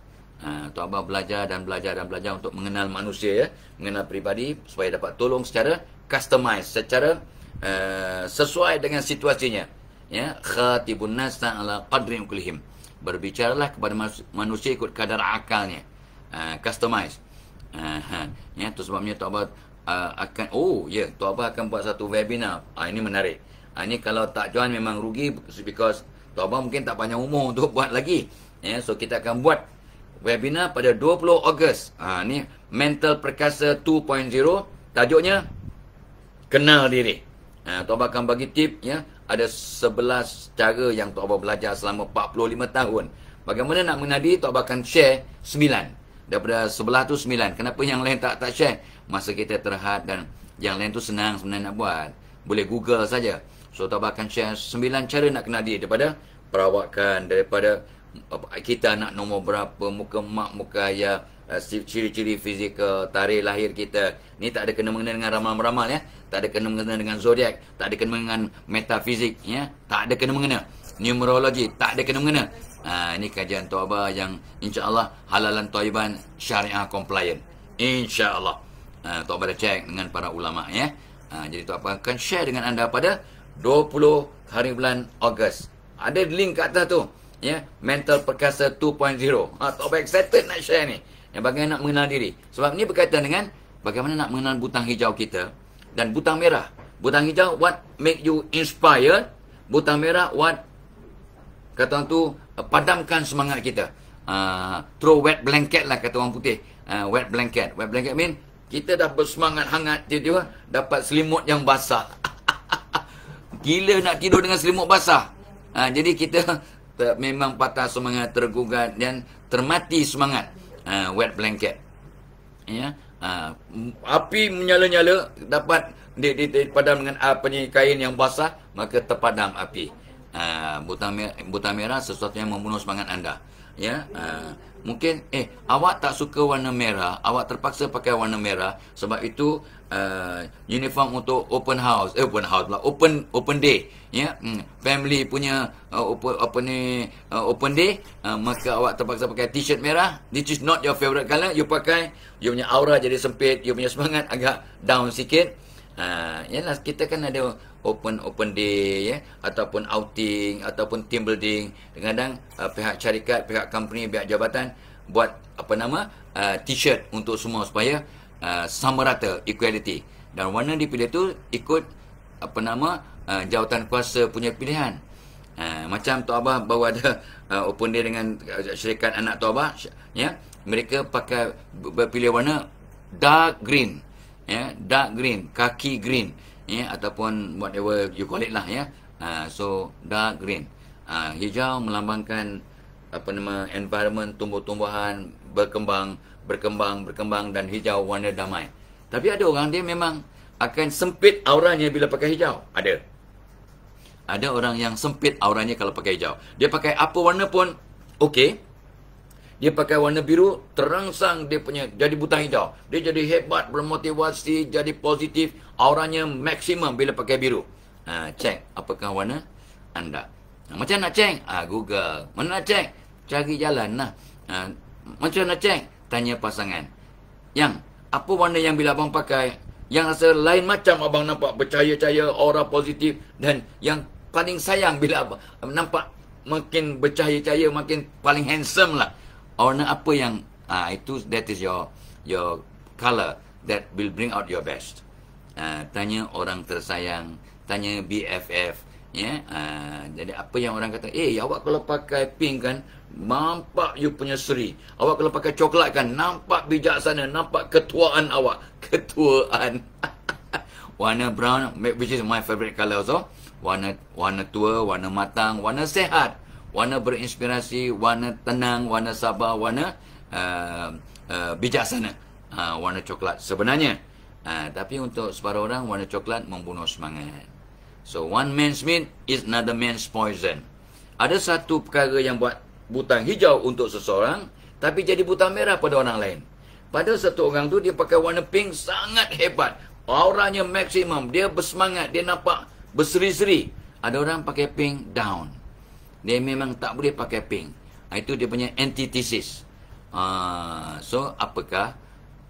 A: Uh, taubat belajar dan belajar dan belajar untuk mengenal manusia ya, mengenal peribadi supaya dapat tolong secara customize secara uh, sesuai dengan situasinya. Ya, khatibun nas ta'ala qadri kullihim. Berbicaralah kepada manusia ikut kadar akalnya. Uh, customize Ha, ya, tu sebabnya Tok Abah uh, akan oh ya, yeah, Tok Abah akan buat satu webinar. Ah ini menarik. Ah ini kalau tak join memang rugi because Tok Abah mungkin tak banyak umur untuk buat lagi. Ya, so kita akan buat webinar pada 20 Ogos. Ah uh, Mental Perkasa 2.0 tajuknya kenal diri. Ah Tok Abah akan bagi tip ya, ada 11 cara yang Tok Abah belajar selama 45 tahun. Bagaimana nak menadi Tok Abah akan share 9 daripada sebelah tu 9 kenapa yang lain tak tak share masa kita terhad dan yang lain tu senang sebenarnya nak buat boleh google saja so tambahkan share sembilan cara nak kenal dia daripada perawakan daripada kita nak nombor berapa muka mak muka ayah eh, ciri-ciri fizikal tarikh lahir kita ni tak ada kena mengena dengan ramal-ramal ya tak ada kena mengena dengan zodiak tak ada kena mengena dengan metafizik ya tak ada kena mengena numerologi tak ada kena mengena Uh, ini kajian Tok Abah yang insyaAllah halalan toiban syariah compliant. InsyaAllah. Uh, Tok Abah dah check dengan para ulama. ya. Uh, jadi Tok Abah akan share dengan anda pada 20 hari bulan Ogos. Ada link kat atas tu. Ya, Mental Perkasa 2.0. Uh, Tok Abah excited nak share ni. Yang bagaimana nak mengenal diri. Sebab ni berkaitan dengan bagaimana nak mengenal butang hijau kita dan butang merah. Butang hijau, what make you inspired? Butang merah, what kata orang tu Eh, padamkan semangat kita. Uh, throw wet blanket lah kata orang putih. Uh, wet blanket. Wet blanket mean kita dah bersemangat hangat tiba-tiba dapat selimut yang basah. Gila nak tidur dengan selimut basah. Uh, jadi kita memang patah semangat, tergugat dan termati semangat. Uh, wet blanket. Ya. Yeah. Uh, api menyala-nyala dapat dipadam dengan apa ni kain yang basah maka terpadam api. Ah, buta merah, buta merah sesuatu yang membunuh semangat anda. Ya, uh, mungkin eh awak tak suka warna merah, awak terpaksa pakai warna merah sebab itu uh, uniform untuk open house, eh, open house lah, open open day. Ya, hmm, family punya uh, open apa ni uh, open day, uh, maka awak terpaksa pakai t-shirt merah. This is not your favorite color. You pakai, you punya aura jadi sempit, you punya semangat agak down sikit. Ha, yalah, kita kan ada open-open day, ya? ataupun outing, ataupun team building. Kadang-kadang uh, pihak syarikat, pihak company, pihak jabatan buat apa nama uh, t-shirt untuk semua supaya uh, sama rata, equality. Dan warna dipilih tu ikut apa nama uh, jawatan kuasa punya pilihan. Uh, macam tu Abah bawa ada uh, open day dengan uh, syarikat anak tu Abah, ya? mereka pakai pilih warna dark green yeah, dark green, kaki green, yeah, ataupun whatever you call it lah, ya. Uh, so dark green, uh, hijau melambangkan apa nama environment tumbuh-tumbuhan berkembang, berkembang, berkembang dan hijau warna damai. Tapi ada orang dia memang akan sempit auranya bila pakai hijau. Ada. Ada orang yang sempit auranya kalau pakai hijau. Dia pakai apa warna pun okey. Dia pakai warna biru, terangsang dia punya, jadi buta hijau. Dia jadi hebat, bermotivasi, jadi positif. Auranya maksimum bila pakai biru. Ha, check, apakah warna anda? Ha, macam nak cek? Ha, Google. Mana nak check? Cari jalan lah. Ha, macam nak cek? Tanya pasangan. Yang, apa warna yang bila abang pakai, yang rasa lain macam abang nampak bercahaya-cahaya, aura positif. Dan yang paling sayang bila abang nampak makin bercahaya-cahaya, makin paling handsome lah warna apa yang ah uh, itu that is your your color that will bring out your best. Uh, tanya orang tersayang, tanya BFF, ya. Yeah? Uh, jadi apa yang orang kata, "Eh, awak kalau pakai pink kan nampak you punya seri. Awak kalau pakai coklat kan nampak bijaksana, nampak ketuaan awak, ketuaan." warna brown which is my favorite color also. Warna warna tua, warna matang, warna sehat warna berinspirasi, warna tenang, warna sabar, warna uh, uh, bijaksana. Uh, warna coklat sebenarnya. Uh, tapi untuk separuh orang, warna coklat membunuh semangat. So, one man's meat is another man's poison. Ada satu perkara yang buat butang hijau untuk seseorang, tapi jadi butang merah pada orang lain. Pada satu orang tu dia pakai warna pink sangat hebat. Auranya maksimum. Dia bersemangat. Dia nampak berseri-seri. Ada orang pakai pink down dia memang tak boleh pakai pink. Ah, itu dia punya antithesis. Uh, so, apakah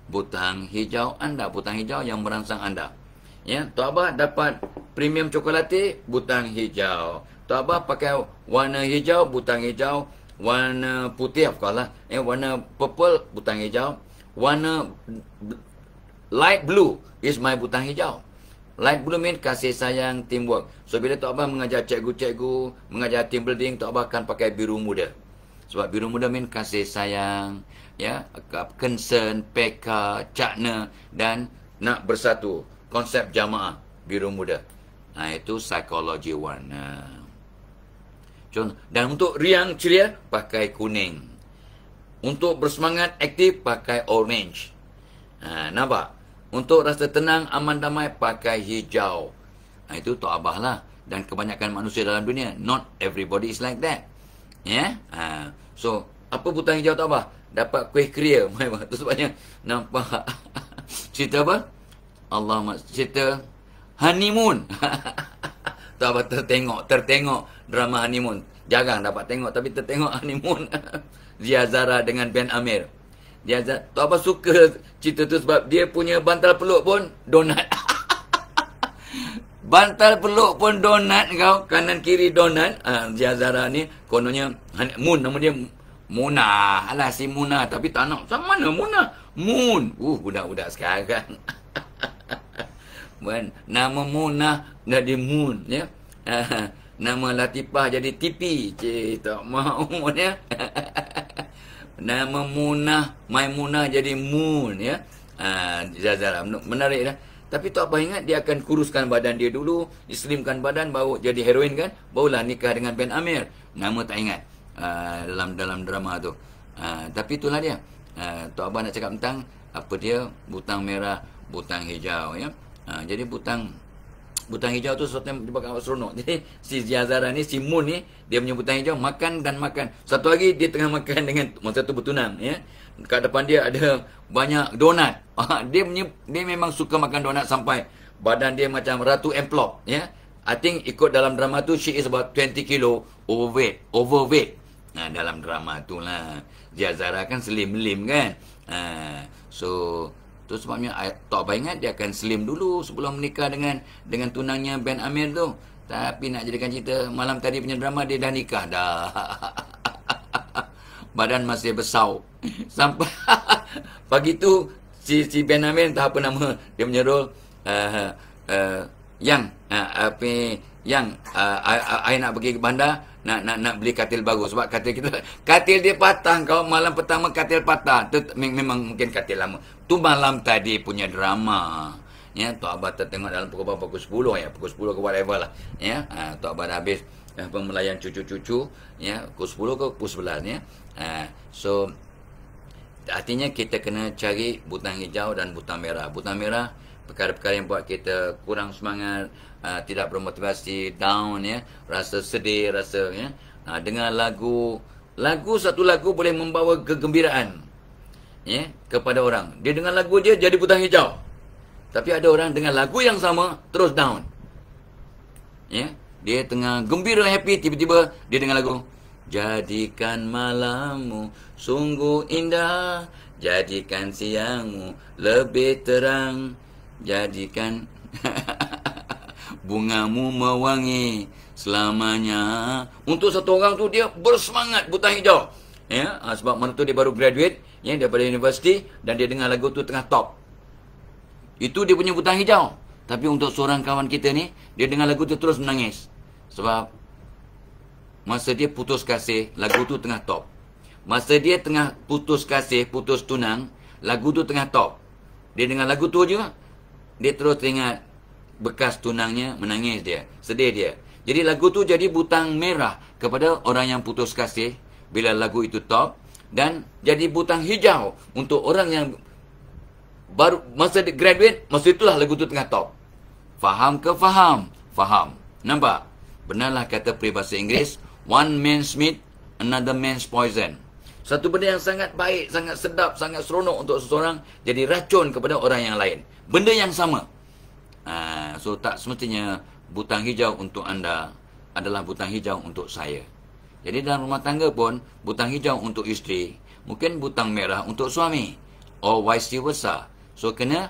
A: butang hijau anda? Butang hijau yang merangsang anda. Ya, Tok Abah dapat premium coklatik, butang hijau. Tok Abah pakai warna hijau, butang hijau. Warna putih, of lah. Eh, warna purple, butang hijau. Warna light blue is my butang hijau. Like belum min kasih sayang teamwork. So bila Tok Abah mengajar cikgu-cikgu, mengajar team building, Tok Abah akan pakai biru muda. Sebab biru muda min kasih sayang, ya, concern, PK, cakna dan nak bersatu. Konsep jamaah biru muda. Nah itu psikologi warna. Contoh, dan untuk riang ceria pakai kuning. Untuk bersemangat aktif pakai orange. Nah, nampak? Untuk rasa tenang, aman, damai, pakai hijau. Nah, ha, itu tak abah lah. Dan kebanyakan manusia dalam dunia, not everybody is like that. Yeah? Ha. So, apa butang hijau tak abah? Dapat kuih kriya. Itu sebabnya nampak. cerita apa? Allah cerita honeymoon. tak abah tertengok, tertengok drama honeymoon. Jarang dapat tengok tapi tertengok honeymoon. Zia Zara dengan Ben Amir. Dia Azad, Tok Abah suka cerita tu sebab dia punya bantal peluk pun donat. bantal peluk pun donat kau. Kanan kiri donat. Ha, ah, dia Zara ni kononnya Moon. Nama dia Muna. Alah si Muna. Tapi tak nak. Sama mana Muna? Moon. Uh, budak-budak sekarang. Men, nama Muna jadi Moon. Ya? nama Latifah jadi Tipi. Cik, tak mahu. Ya? nama munah Mai Munah jadi mun ya uh, ah, zazalah menarik lah tapi tu apa ingat dia akan kuruskan badan dia dulu islimkan badan baru jadi heroin kan barulah nikah dengan Ben Amir nama tak ingat uh, dalam dalam drama tu uh, tapi itulah dia uh, tu apa nak cakap tentang apa dia butang merah butang hijau ya uh, jadi butang butang hijau tu sesuatu yang dibakar seronok. Jadi si Ziazara ni, si Moon ni, dia punya butang hijau makan dan makan. Satu lagi dia tengah makan dengan masa tu bertunang. Ya. Kat depan dia ada banyak donat. Ah, dia punya, dia memang suka makan donat sampai badan dia macam ratu amplop. Ya. I think ikut dalam drama tu, she is about 20 kilo overweight. Overweight. Nah, dalam drama tu lah. Ziazara kan slim-lim kan. Uh, so, Tu sebabnya tak apa ingat dia akan slim dulu sebelum menikah dengan dengan tunangnya Ben Amir tu. Tapi nak jadikan cerita malam tadi punya drama dia dah nikah dah. Badan masih besar. Sampai pagi tu si si Ben Amir tak apa nama dia punya uh, uh, yang uh, apa yang uh, I, nak pergi ke bandar nak nak nak beli katil baru sebab katil kita katil dia patah kau malam pertama katil patah tu memang mungkin katil lama Tu malam tadi punya drama. Ya, Tok Abah tertengok dalam pukul berapa? Pukul 10 ya. Pukul 10 ke whatever lah. Ya, ha, Tok Abah dah habis eh, apa, melayan cucu-cucu. Ya, pukul 10 ke pukul 11 ya. Ha, so, artinya kita kena cari butang hijau dan butang merah. Butang merah, perkara-perkara yang buat kita kurang semangat, ha, tidak bermotivasi, down ya. Rasa sedih, rasa ya. Ha, dengar lagu. Lagu, satu lagu boleh membawa kegembiraan ya, kepada orang. Dia dengar lagu dia jadi putar hijau. Tapi ada orang dengan lagu yang sama terus down. Ya, dia tengah gembira happy tiba-tiba dia dengar lagu Jadikan malammu sungguh indah, jadikan siangmu lebih terang, jadikan bungamu mewangi selamanya. Untuk satu orang tu dia bersemangat buta hijau. Ya, ah, sebab masa tu dia baru graduate ya daripada universiti dan dia dengar lagu tu tengah top. Itu dia punya butang hijau. Tapi untuk seorang kawan kita ni, dia dengar lagu tu terus menangis. Sebab masa dia putus kasih, lagu tu tengah top. Masa dia tengah putus kasih, putus tunang, lagu tu tengah top. Dia dengar lagu tu juga, dia terus teringat bekas tunangnya menangis dia. Sedih dia. Jadi lagu tu jadi butang merah kepada orang yang putus kasih bila lagu itu top dan jadi butang hijau untuk orang yang baru masa di graduate masa itulah lagu tu tengah top faham ke faham faham nampak benarlah kata peribahasa Inggeris one man's meat another man's poison satu benda yang sangat baik sangat sedap sangat seronok untuk seseorang jadi racun kepada orang yang lain benda yang sama ah, so tak semestinya butang hijau untuk anda adalah butang hijau untuk saya jadi dalam rumah tangga pun, butang hijau untuk isteri, mungkin butang merah untuk suami. Or vice versa. So, kena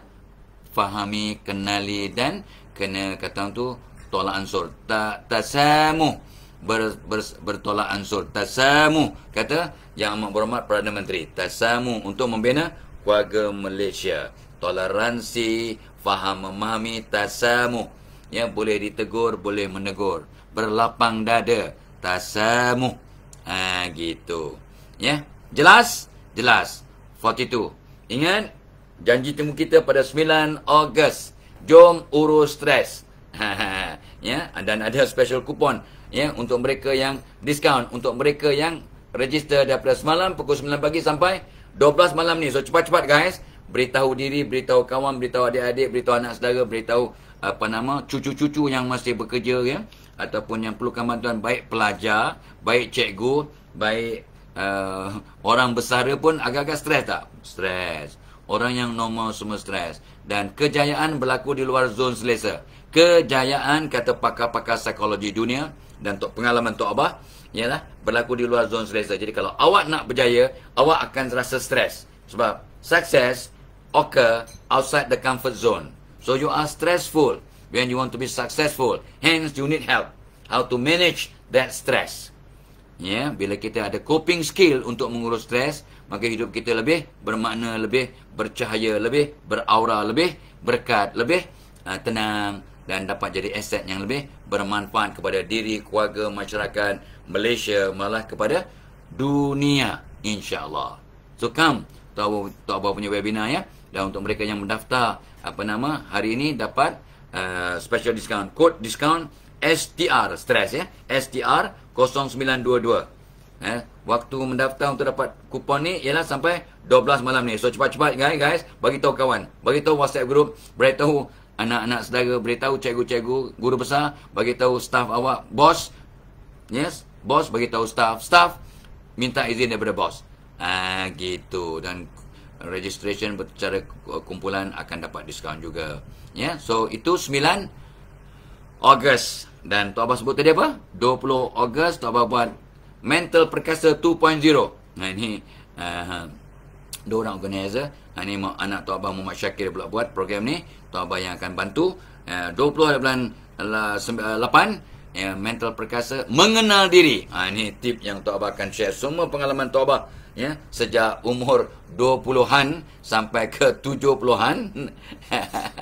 A: fahami, kenali dan kena kata tu tolak ansur. Tak tasamuh. Ber, ber, bertolak ansur. Tasamuh. Kata yang amat berhormat Perdana Menteri. Tasamuh untuk membina keluarga Malaysia. Toleransi, faham memahami, tasamuh. yang boleh ditegur, boleh menegur. Berlapang dada tasamuh. Ha, gitu. Ya. Jelas? Jelas. 42. Ingat? Janji temu kita pada 9 Ogos. Jom urus stres. ya. Dan ada special kupon, Ya. Untuk mereka yang discount. Untuk mereka yang register daripada semalam pukul 9 pagi sampai 12 malam ni. So cepat-cepat guys. Beritahu diri, beritahu kawan, beritahu adik-adik, beritahu anak saudara, beritahu apa nama cucu-cucu yang masih bekerja ya ataupun yang perlukan bantuan baik pelajar, baik cikgu, baik uh, orang besar pun agak-agak stres tak? Stres. Orang yang normal semua stres. Dan kejayaan berlaku di luar zon selesa. Kejayaan kata pakar-pakar psikologi dunia dan untuk pengalaman Tok Abah ialah berlaku di luar zon selesa. Jadi kalau awak nak berjaya, awak akan rasa stres. Sebab success occur outside the comfort zone. So you are stressful when you want to be successful. Hence, you need help. How to manage that stress. Yeah. bila kita ada coping skill untuk mengurus stress, maka hidup kita lebih bermakna, lebih bercahaya, lebih beraura, lebih berkat, lebih uh, tenang dan dapat jadi aset yang lebih bermanfaat kepada diri, keluarga, masyarakat Malaysia, malah kepada dunia, insyaAllah. So, come to our, to our punya webinar ya. Dan untuk mereka yang mendaftar, apa nama, hari ini dapat... Uh, special discount code discount STR stress ya STR 0922 eh waktu mendaftar untuk dapat kupon ni ialah sampai 12 malam ni so cepat-cepat guys guys bagi tahu kawan bagi tahu WhatsApp group beritahu anak-anak saudara beritahu cikgu-cikgu guru besar bagi tahu staff awak bos yes bos bagi tahu staff staff minta izin daripada bos ah gitu dan registration secara kumpulan akan dapat diskaun juga. Ya, yeah? so itu 9 Ogos dan Tok Abah sebut tadi apa? 20 Ogos Tok Abah buat Mental Perkasa 2.0. Nah ini uh, dua orang organizer. Nah ini anak Tok Abah Muhammad Syakir buat program ni. Tok Abah yang akan bantu. Eh, uh, 20 bulan 8 uh, eh, ya, mental perkasa, mengenal diri. Ha, ini tip yang Tok Abah akan share. Semua pengalaman Tok Abah ya, sejak umur 20-an sampai ke 70-an.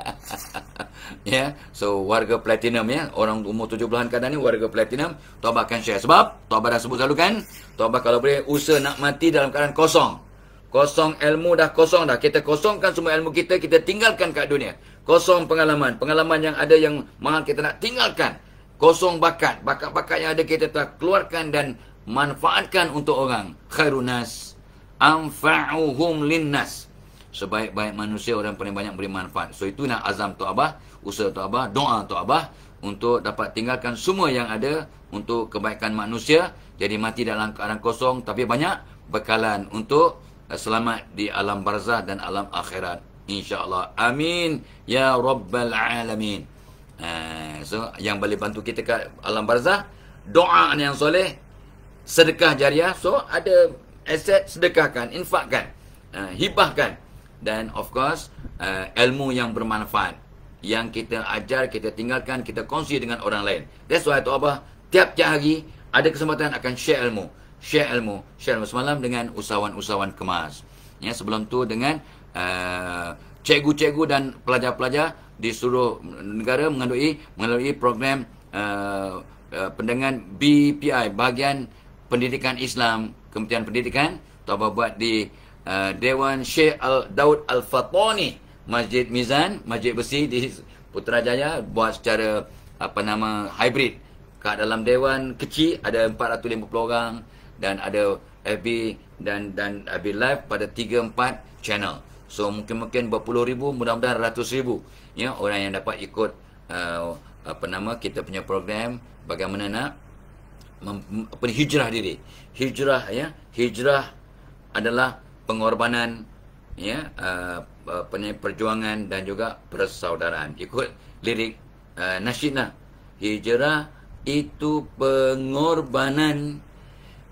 A: ya, so, warga platinum ya. Orang umur 70-an kadang ni warga platinum. Tok Abah akan share. Sebab, Tok Abah dah sebut selalu kan, Tok Abah kalau boleh usaha nak mati dalam keadaan kosong. Kosong ilmu dah kosong dah. Kita kosongkan semua ilmu kita, kita tinggalkan kat dunia. Kosong pengalaman. Pengalaman yang ada yang mahal kita nak tinggalkan kosong bakat, bakat-bakat yang ada kita telah keluarkan dan manfaatkan untuk orang. Khairunas anfa'uhum linnas. Sebaik-baik manusia orang paling banyak beri manfaat. So itu nak azam tu abah, usaha tu abah, doa tu abah untuk dapat tinggalkan semua yang ada untuk kebaikan manusia. Jadi mati dalam keadaan kosong tapi banyak bekalan untuk eh, selamat di alam barzah dan alam akhirat. InsyaAllah. Amin. Ya Rabbal Alamin. Ha, so yang boleh bantu kita kat alam barzah doa yang soleh sedekah jariah so ada aset sedekahkan infakkan uh, hibahkan dan of course uh, ilmu yang bermanfaat yang kita ajar kita tinggalkan kita kongsi dengan orang lain that's why tu apa tiap-tiap hari ada kesempatan akan share ilmu share ilmu share ilmu semalam dengan usahawan-usahawan kemas ya sebelum tu dengan uh, cikgu-cikgu dan pelajar-pelajar di seluruh negara mengandungi melalui program uh, uh, pendengan BPI bahagian pendidikan Islam Kementerian Pendidikan atau buat di uh, Dewan Syekh Al Daud Al Fatoni Masjid Mizan Masjid Besi di Putrajaya buat secara apa nama hybrid kat dalam dewan kecil ada 450 orang dan ada FB dan dan FB live pada 3 4 channel So mungkin-mungkin berpuluh ribu Mudah-mudahan ratus ribu ya, Orang yang dapat ikut uh, Apa nama kita punya program Bagaimana nak mem, apa, Hijrah diri Hijrah ya Hijrah adalah pengorbanan ya uh, perjuangan dan juga persaudaraan ikut lirik uh, nasyidna hijrah itu pengorbanan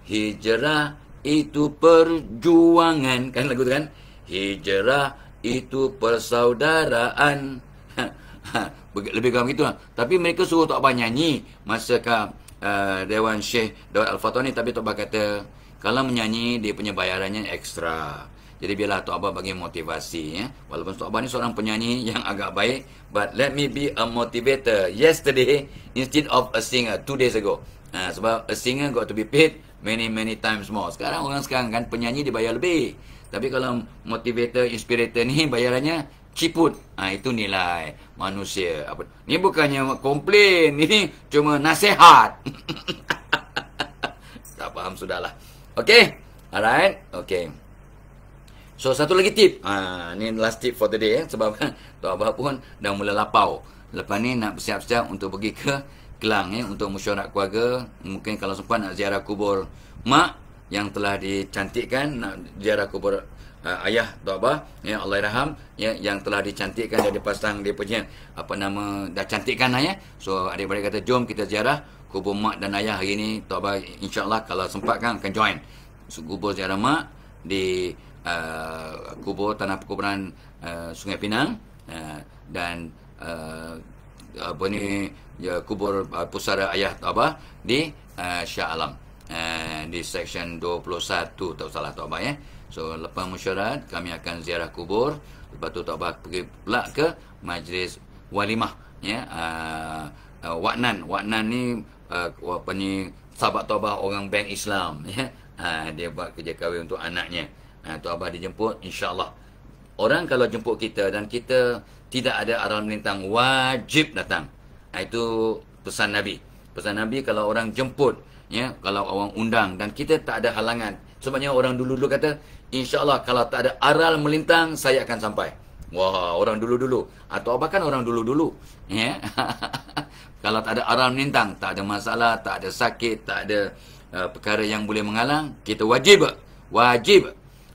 A: hijrah itu perjuangan kan lagu tu kan Hijrah itu persaudaraan. Lebih kurang begitu. Ha. Tapi mereka suruh Tok Abah nyanyi. Masakah uh, Dewan Syekh Dawud Al-Fatah ni. Tapi Tok Abah kata, kalau menyanyi, dia punya bayarannya ekstra. Jadi biarlah Tok Abah bagi motivasi. Ya. Walaupun Tok Abah ni seorang penyanyi yang agak baik. But let me be a motivator. Yesterday, instead of a singer, two days ago. Uh, sebab a singer got to be paid many many times more. Sekarang orang sekarang kan penyanyi dibayar lebih. Tapi kalau motivator, inspirator ni bayarannya ciput. Ah ha, itu nilai manusia. Apa? Ni bukannya komplain, Ini cuma nasihat. tak faham sudahlah. Okey. Alright. Okey. So satu lagi tip. Ah ha, ni last tip for today eh sebab tu apa pun dah mula lapau. Lepas ni nak bersiap-siap untuk pergi ke Kelang eh, untuk mesyuarat keluarga. Mungkin kalau sempat nak ziarah kubur mak yang telah dicantikkan. Nak ziarah kubur uh, ayah atau abah. Ya, Allah Raham. Ya, yang telah dicantikkan dari pasang dia punya. Apa nama? Dah cantikkan lah ya. So, adik-adik kata, jom kita ziarah kubur mak dan ayah hari ini. Atau abah, insyaAllah kalau sempat kan akan join. So, kubur ziarah mak di uh, kubur tanah perkuburan uh, Sungai Pinang. Uh, dan... Uh, apa ni ya, kubur uh, ah, pusara ayah apa di uh, Shah Alam uh, di section 21 tak salah tak apa ya. So lepas musyarat kami akan ziarah kubur lepas tu tak apa pergi pula ke majlis walimah ya uh, uh, Waknan Waknan ni uh, apa ni sahabat tobah orang bank Islam ya. Uh, dia buat kerja kahwin untuk anaknya. Ha, uh, tu abah dijemput Insyaallah. Orang kalau jemput kita dan kita tidak ada aral melintang wajib datang. Itu pesan Nabi. Pesan Nabi kalau orang jemput, ya, kalau orang undang dan kita tak ada halangan. Sebabnya orang dulu-dulu kata, insyaAllah kalau tak ada aral melintang, saya akan sampai. Wah, orang dulu-dulu. Atau apa kan orang dulu-dulu. Ya? kalau tak ada aral melintang, tak ada masalah, tak ada sakit, tak ada uh, perkara yang boleh menghalang, kita wajib. Wajib.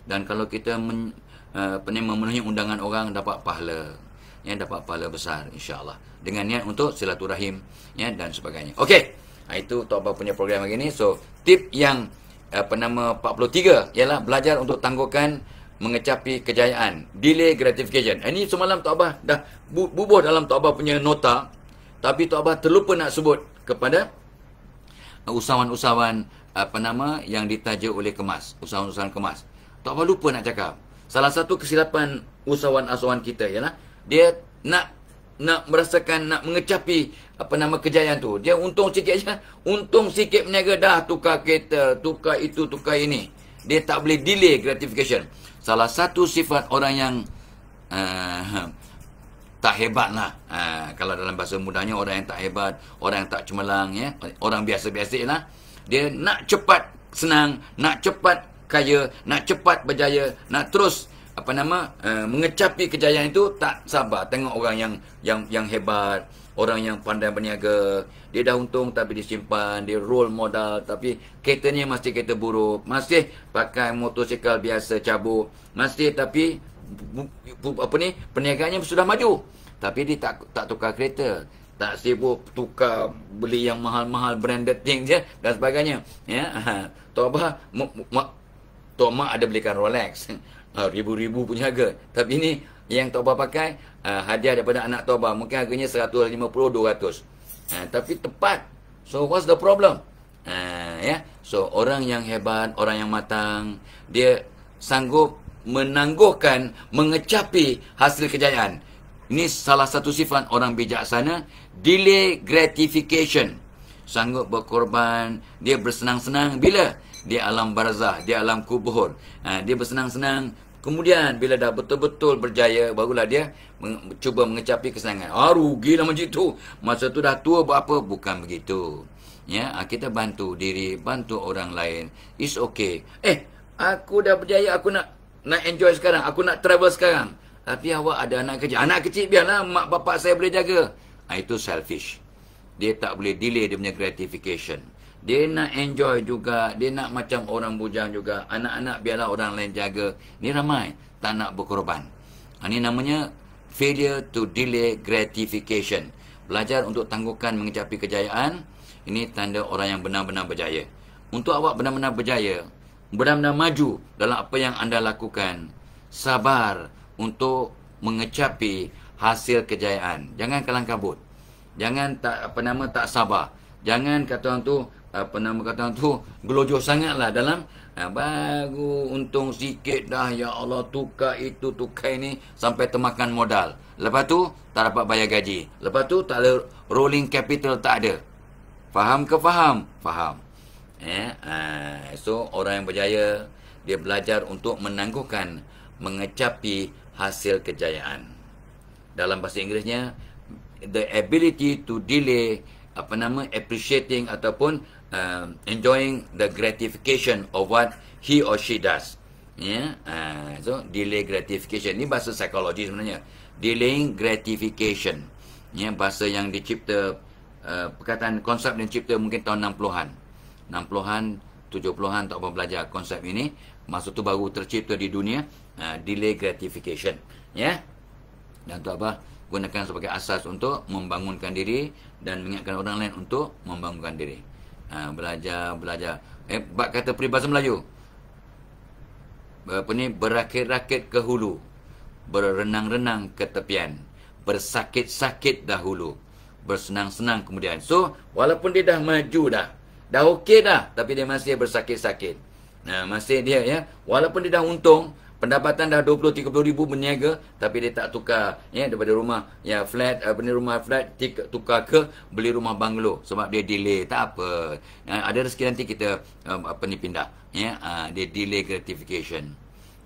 A: Dan kalau kita men, uh, memenuhi undangan orang, dapat pahala ya dapat pahala besar insyaallah dengan niat untuk silaturahim ya dan sebagainya. Okey. Nah, ha, itu Tok Abah punya program hari ini. So, tip yang apa nama 43 ialah belajar untuk tangguhkan mengecapi kejayaan. Delay gratification. Ha, ini semalam Tok Abah dah bu- bubuh dalam Tok Abah punya nota tapi Tok Abah terlupa nak sebut kepada usahawan-usahawan apa nama yang ditaja oleh kemas, usahawan-usahawan kemas. Tok Abah lupa nak cakap. Salah satu kesilapan usahawan-usahawan kita ialah dia nak nak merasakan nak mengecapi apa nama kejayaan tu dia untung sikit saja untung sikit peniaga dah tukar kereta tukar itu tukar ini dia tak boleh delay gratification salah satu sifat orang yang uh, tak hebat lah uh, kalau dalam bahasa mudahnya orang yang tak hebat orang yang tak cemerlang ya orang biasa-biasa lah dia nak cepat senang nak cepat kaya nak cepat berjaya nak terus apa nama uh, mengecapi kejayaan itu tak sabar tengok orang yang yang yang hebat orang yang pandai berniaga dia dah untung tapi disimpan dia roll modal tapi keretanya masih kereta buruk masih pakai motosikal biasa cabut masih tapi bu, bu, bu, apa ni perniagaannya sudah maju tapi dia tak tak tukar kereta tak sibuk tukar beli yang mahal-mahal branded things je dan sebagainya ya tu apa tu mak ada belikan Rolex Ha, ribu-ribu punya harga. Tapi ini yang Toba pakai uh, hadiah daripada anak Toba. Mungkin harganya 150 200. Uh, tapi tepat. So what's the problem? Uh, ya. Yeah. So orang yang hebat, orang yang matang, dia sanggup menangguhkan, mengecapi hasil kejayaan. Ini salah satu sifat orang bijaksana, delay gratification. Sanggup berkorban, dia bersenang-senang bila di alam barzah, di alam kubur. Uh, dia bersenang-senang Kemudian bila dah betul-betul berjaya barulah dia men cuba mengecapi kesenangan. Ah rugi lah macam itu. Masa tu dah tua buat apa? Bukan begitu. Ya, ah, kita bantu diri, bantu orang lain. It's okay. Eh, aku dah berjaya, aku nak nak enjoy sekarang, aku nak travel sekarang. Tapi awak ada anak kecil. Anak kecil biarlah mak bapak saya boleh jaga. Ah itu selfish. Dia tak boleh delay dia punya gratification. Dia nak enjoy juga. Dia nak macam orang bujang juga. Anak-anak biarlah orang lain jaga. Ini ramai. Tak nak berkorban. Ini ha, namanya failure to delay gratification. Belajar untuk tangguhkan mengecapi kejayaan. Ini tanda orang yang benar-benar berjaya. Untuk awak benar-benar berjaya. Benar-benar maju dalam apa yang anda lakukan. Sabar untuk mengecapi hasil kejayaan. Jangan kelangkabut. Jangan tak apa nama tak sabar. Jangan kata orang tu, apa nama kata tu gelojoh sangatlah dalam ha, baru untung sikit dah ya Allah tukar itu tukar ini sampai termakan modal lepas tu tak dapat bayar gaji lepas tu tak ada rolling capital tak ada faham ke faham faham eh ha, so orang yang berjaya dia belajar untuk menangguhkan mengecapi hasil kejayaan dalam bahasa Inggerisnya the ability to delay apa nama appreciating ataupun uh, enjoying the gratification of what he or she does ya yeah? uh, so delay gratification ni bahasa psikologi sebenarnya delaying gratification ya yeah? bahasa yang dicipta uh, perkataan konsep yang dicipta mungkin tahun 60-an 60-an 70-an tak apa belajar konsep ini masa tu baru tercipta di dunia uh, delay gratification ya yeah? dan tu apa gunakan sebagai asas untuk membangunkan diri dan mengingatkan orang lain untuk membangunkan diri. Ha, belajar, belajar. Eh, bak kata peribahasa Melayu. Apa ni? Berakit-rakit ke hulu. Berenang-renang ke tepian. Bersakit-sakit dahulu. Bersenang-senang kemudian. So, walaupun dia dah maju dah. Dah okey dah. Tapi dia masih bersakit-sakit. Nah, masih dia ya. Walaupun dia dah untung, pendapatan dah 20 30 ribu berniaga tapi dia tak tukar ya daripada rumah ya flat apa ni rumah flat tik, tukar ke beli rumah banglo sebab dia delay tak apa ya, ada rezeki nanti kita um, apa ni pindah ya uh, dia delay gratification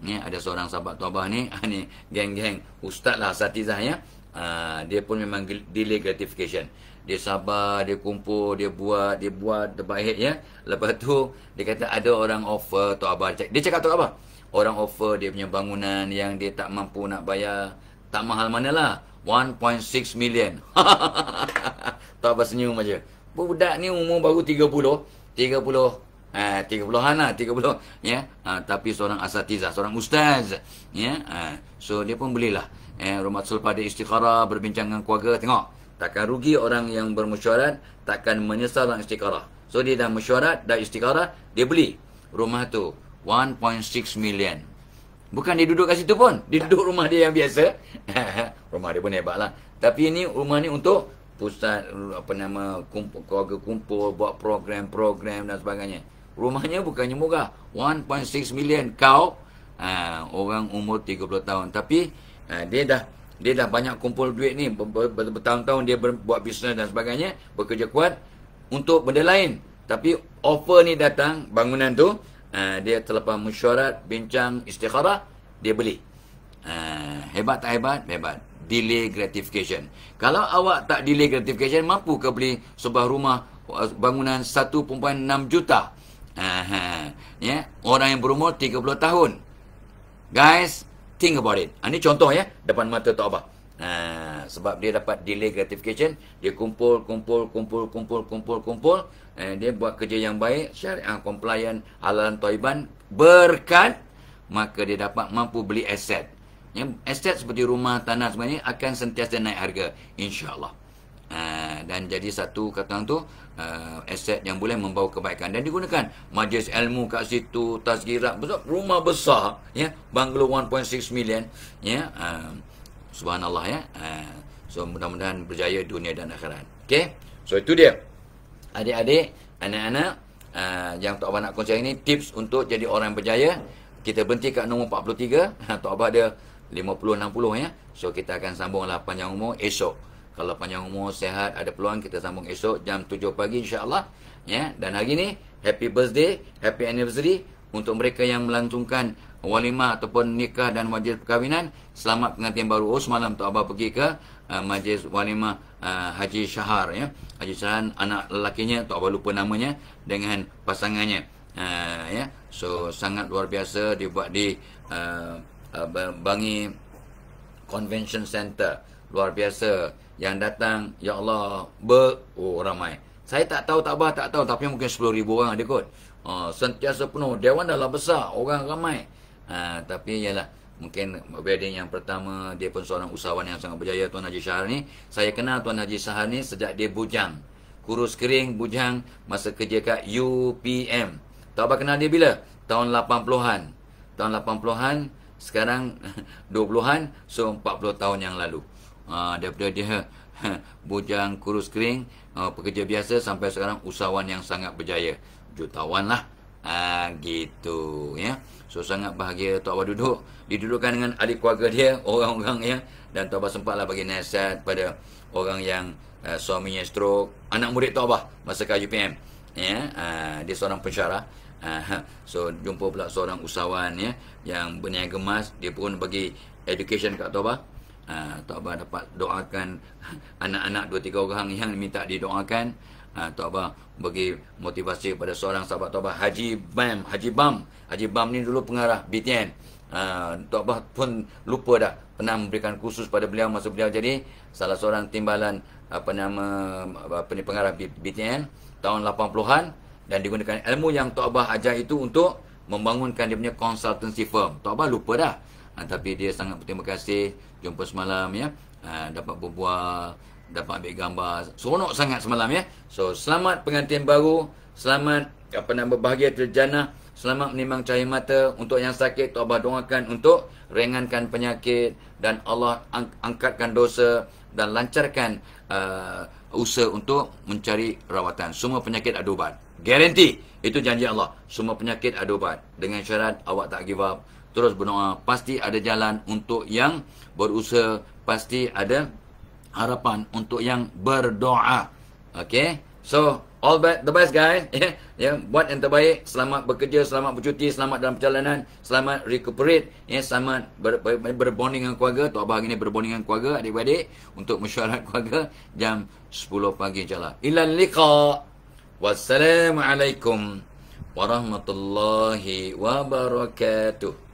A: ya, ada seorang sahabat tobah ni ah, ni geng-geng ustaz lah satizah ya uh, dia pun memang delay gratification dia sabar, dia kumpul, dia buat, dia buat terbaik ya. Lepas tu dia kata ada orang offer tu abah. Dia cakap tu abah orang offer dia punya bangunan yang dia tak mampu nak bayar. Tak mahal manalah. 1.6 million. tak apa senyum aja. Budak ni umur baru 30. 30 eh 30-an lah, 30 ya. Ha, tapi seorang asatiza, seorang ustaz ya. Ha, so dia pun belilah eh rumah pada istikharah berbincang dengan keluarga tengok. Takkan rugi orang yang bermesyuarat, takkan menyesal dalam istikharah. So dia dah mesyuarat, dah istikharah, dia beli rumah tu 1.6 million. Bukan dia duduk kat situ pun. Dia duduk rumah dia yang biasa. rumah dia pun hebat lah. Tapi ini rumah ni untuk pusat, apa nama, kumpul, keluarga kumpul, buat program-program dan sebagainya. Rumahnya bukannya murah. 1.6 million kau ha, orang umur 30 tahun. Tapi ha, dia dah dia dah banyak kumpul duit ni bertahun-tahun dia ber, buat bisnes dan sebagainya bekerja kuat untuk benda lain tapi offer ni datang bangunan tu Ah, dia terlepas mesyuarat, bincang, istikharah, dia beli. Uh, hebat tak hebat? Hebat. Delay gratification. Kalau awak tak delay gratification, mampu ke beli sebuah rumah uh, bangunan 1.6 juta? Uh, uh, yeah. Orang yang berumur 30 tahun. Guys, think about it. Ini ah, contoh ya, depan mata tak apa. Ha, sebab dia dapat delay gratification, dia kumpul, kumpul, kumpul, kumpul, kumpul, kumpul. Eh, dia buat kerja yang baik, syariah, komplian, halalan, toiban, berkat, maka dia dapat mampu beli aset. Ya, aset seperti rumah, tanah semuanya akan sentiasa naik harga, insyaAllah. Uh, dan jadi satu kata tu uh, ha, aset yang boleh membawa kebaikan dan digunakan majlis ilmu kat situ tasgirat besar rumah besar ya yeah, banglo 1.6 million ya yeah, ha, Subhanallah ya. Ha. So mudah-mudahan berjaya dunia dan akhirat. Okey. So itu dia. Adik-adik, anak-anak uh, yang tak apa nak kongsi ini tips untuk jadi orang berjaya. Kita berhenti kat nombor 43. tak apa ada 50-60 ya. So kita akan sambunglah panjang umur esok. Kalau panjang umur sehat ada peluang kita sambung esok jam 7 pagi insya-Allah ya. Dan hari ni happy birthday, happy anniversary untuk mereka yang melangsungkan walimah ataupun nikah dan majlis perkahwinan selamat pengantin baru oh, semalam tu abah pergi ke uh, majlis walimah uh, Haji Syahar ya Haji Syahar anak lelakinya tu abah lupa namanya dengan pasangannya uh, ya so sangat luar biasa dibuat di uh, uh, Bangi Convention Center luar biasa yang datang ya Allah ber oh ramai saya tak tahu tak bah tak tahu tapi mungkin 10000 orang ada kot Uh, sentiasa penuh Dewan dah lah besar Orang ramai Ha, tapi ialah mungkin wedding yang pertama dia pun seorang usahawan yang sangat berjaya Tuan Haji Syahar ni. Saya kenal Tuan Haji Syahar ni sejak dia bujang. Kurus kering bujang masa kerja kat UPM. Tahu apa kenal dia bila? Tahun 80-an. Tahun 80-an sekarang 20-an so 40 tahun yang lalu. Ha, daripada dia bujang kurus kering uh, pekerja biasa sampai sekarang usahawan yang sangat berjaya jutawan lah ah uh, gitu ya So sangat bahagia Tok Abah duduk Didudukkan dengan adik keluarga dia Orang-orangnya Dan Tok Abah sempatlah bagi nasihat Pada orang yang uh, suaminya stroke Anak murid Tok Abah Masa ke UPM yeah? Ya. uh, Dia seorang pensyarah uh, So jumpa pula seorang usahawan yeah? Yang berniaga gemas Dia pun bagi education kat Tok Abah uh, Tok Abah dapat doakan Anak-anak dua tiga orang yang minta didoakan ha, Taubah bagi motivasi kepada seorang sahabat Taubah Haji Bam Haji Bam Haji Bam ni dulu pengarah BTN ha, Taubah pun lupa dah pernah memberikan khusus pada beliau masa beliau jadi salah seorang timbalan apa nama apa ni pengarah BTN tahun 80-an dan digunakan ilmu yang Tok Abah ajar itu untuk membangunkan dia punya consultancy firm. Tok Abah lupa dah. Ha, tapi dia sangat berterima kasih jumpa semalam ya. Ha, dapat berbual dapat ambil gambar. Seronok sangat semalam ya. So, selamat pengantin baru. Selamat apa nama bahagia terjana. Selamat menimbang cahaya mata. Untuk yang sakit, tuabah doakan untuk ringankan penyakit. Dan Allah ang- angkatkan dosa dan lancarkan uh, usaha untuk mencari rawatan. Semua penyakit ada ubat. Garanti. Itu janji Allah. Semua penyakit ada ubat. Dengan syarat awak tak give up. Terus berdoa. Pasti ada jalan untuk yang berusaha. Pasti ada harapan untuk yang berdoa. Okay. So, all bad, the best guys. Yeah. Yeah. Buat yang terbaik. Selamat bekerja, selamat bercuti, selamat dalam perjalanan. Selamat recuperate. Yeah. Selamat ber ber ber berbonding dengan keluarga. Tuan Abah hari ini berbonding dengan keluarga, adik-adik. Untuk mesyuarat keluarga jam 10 pagi jalan. Ila liqa. Wassalamualaikum warahmatullahi wabarakatuh.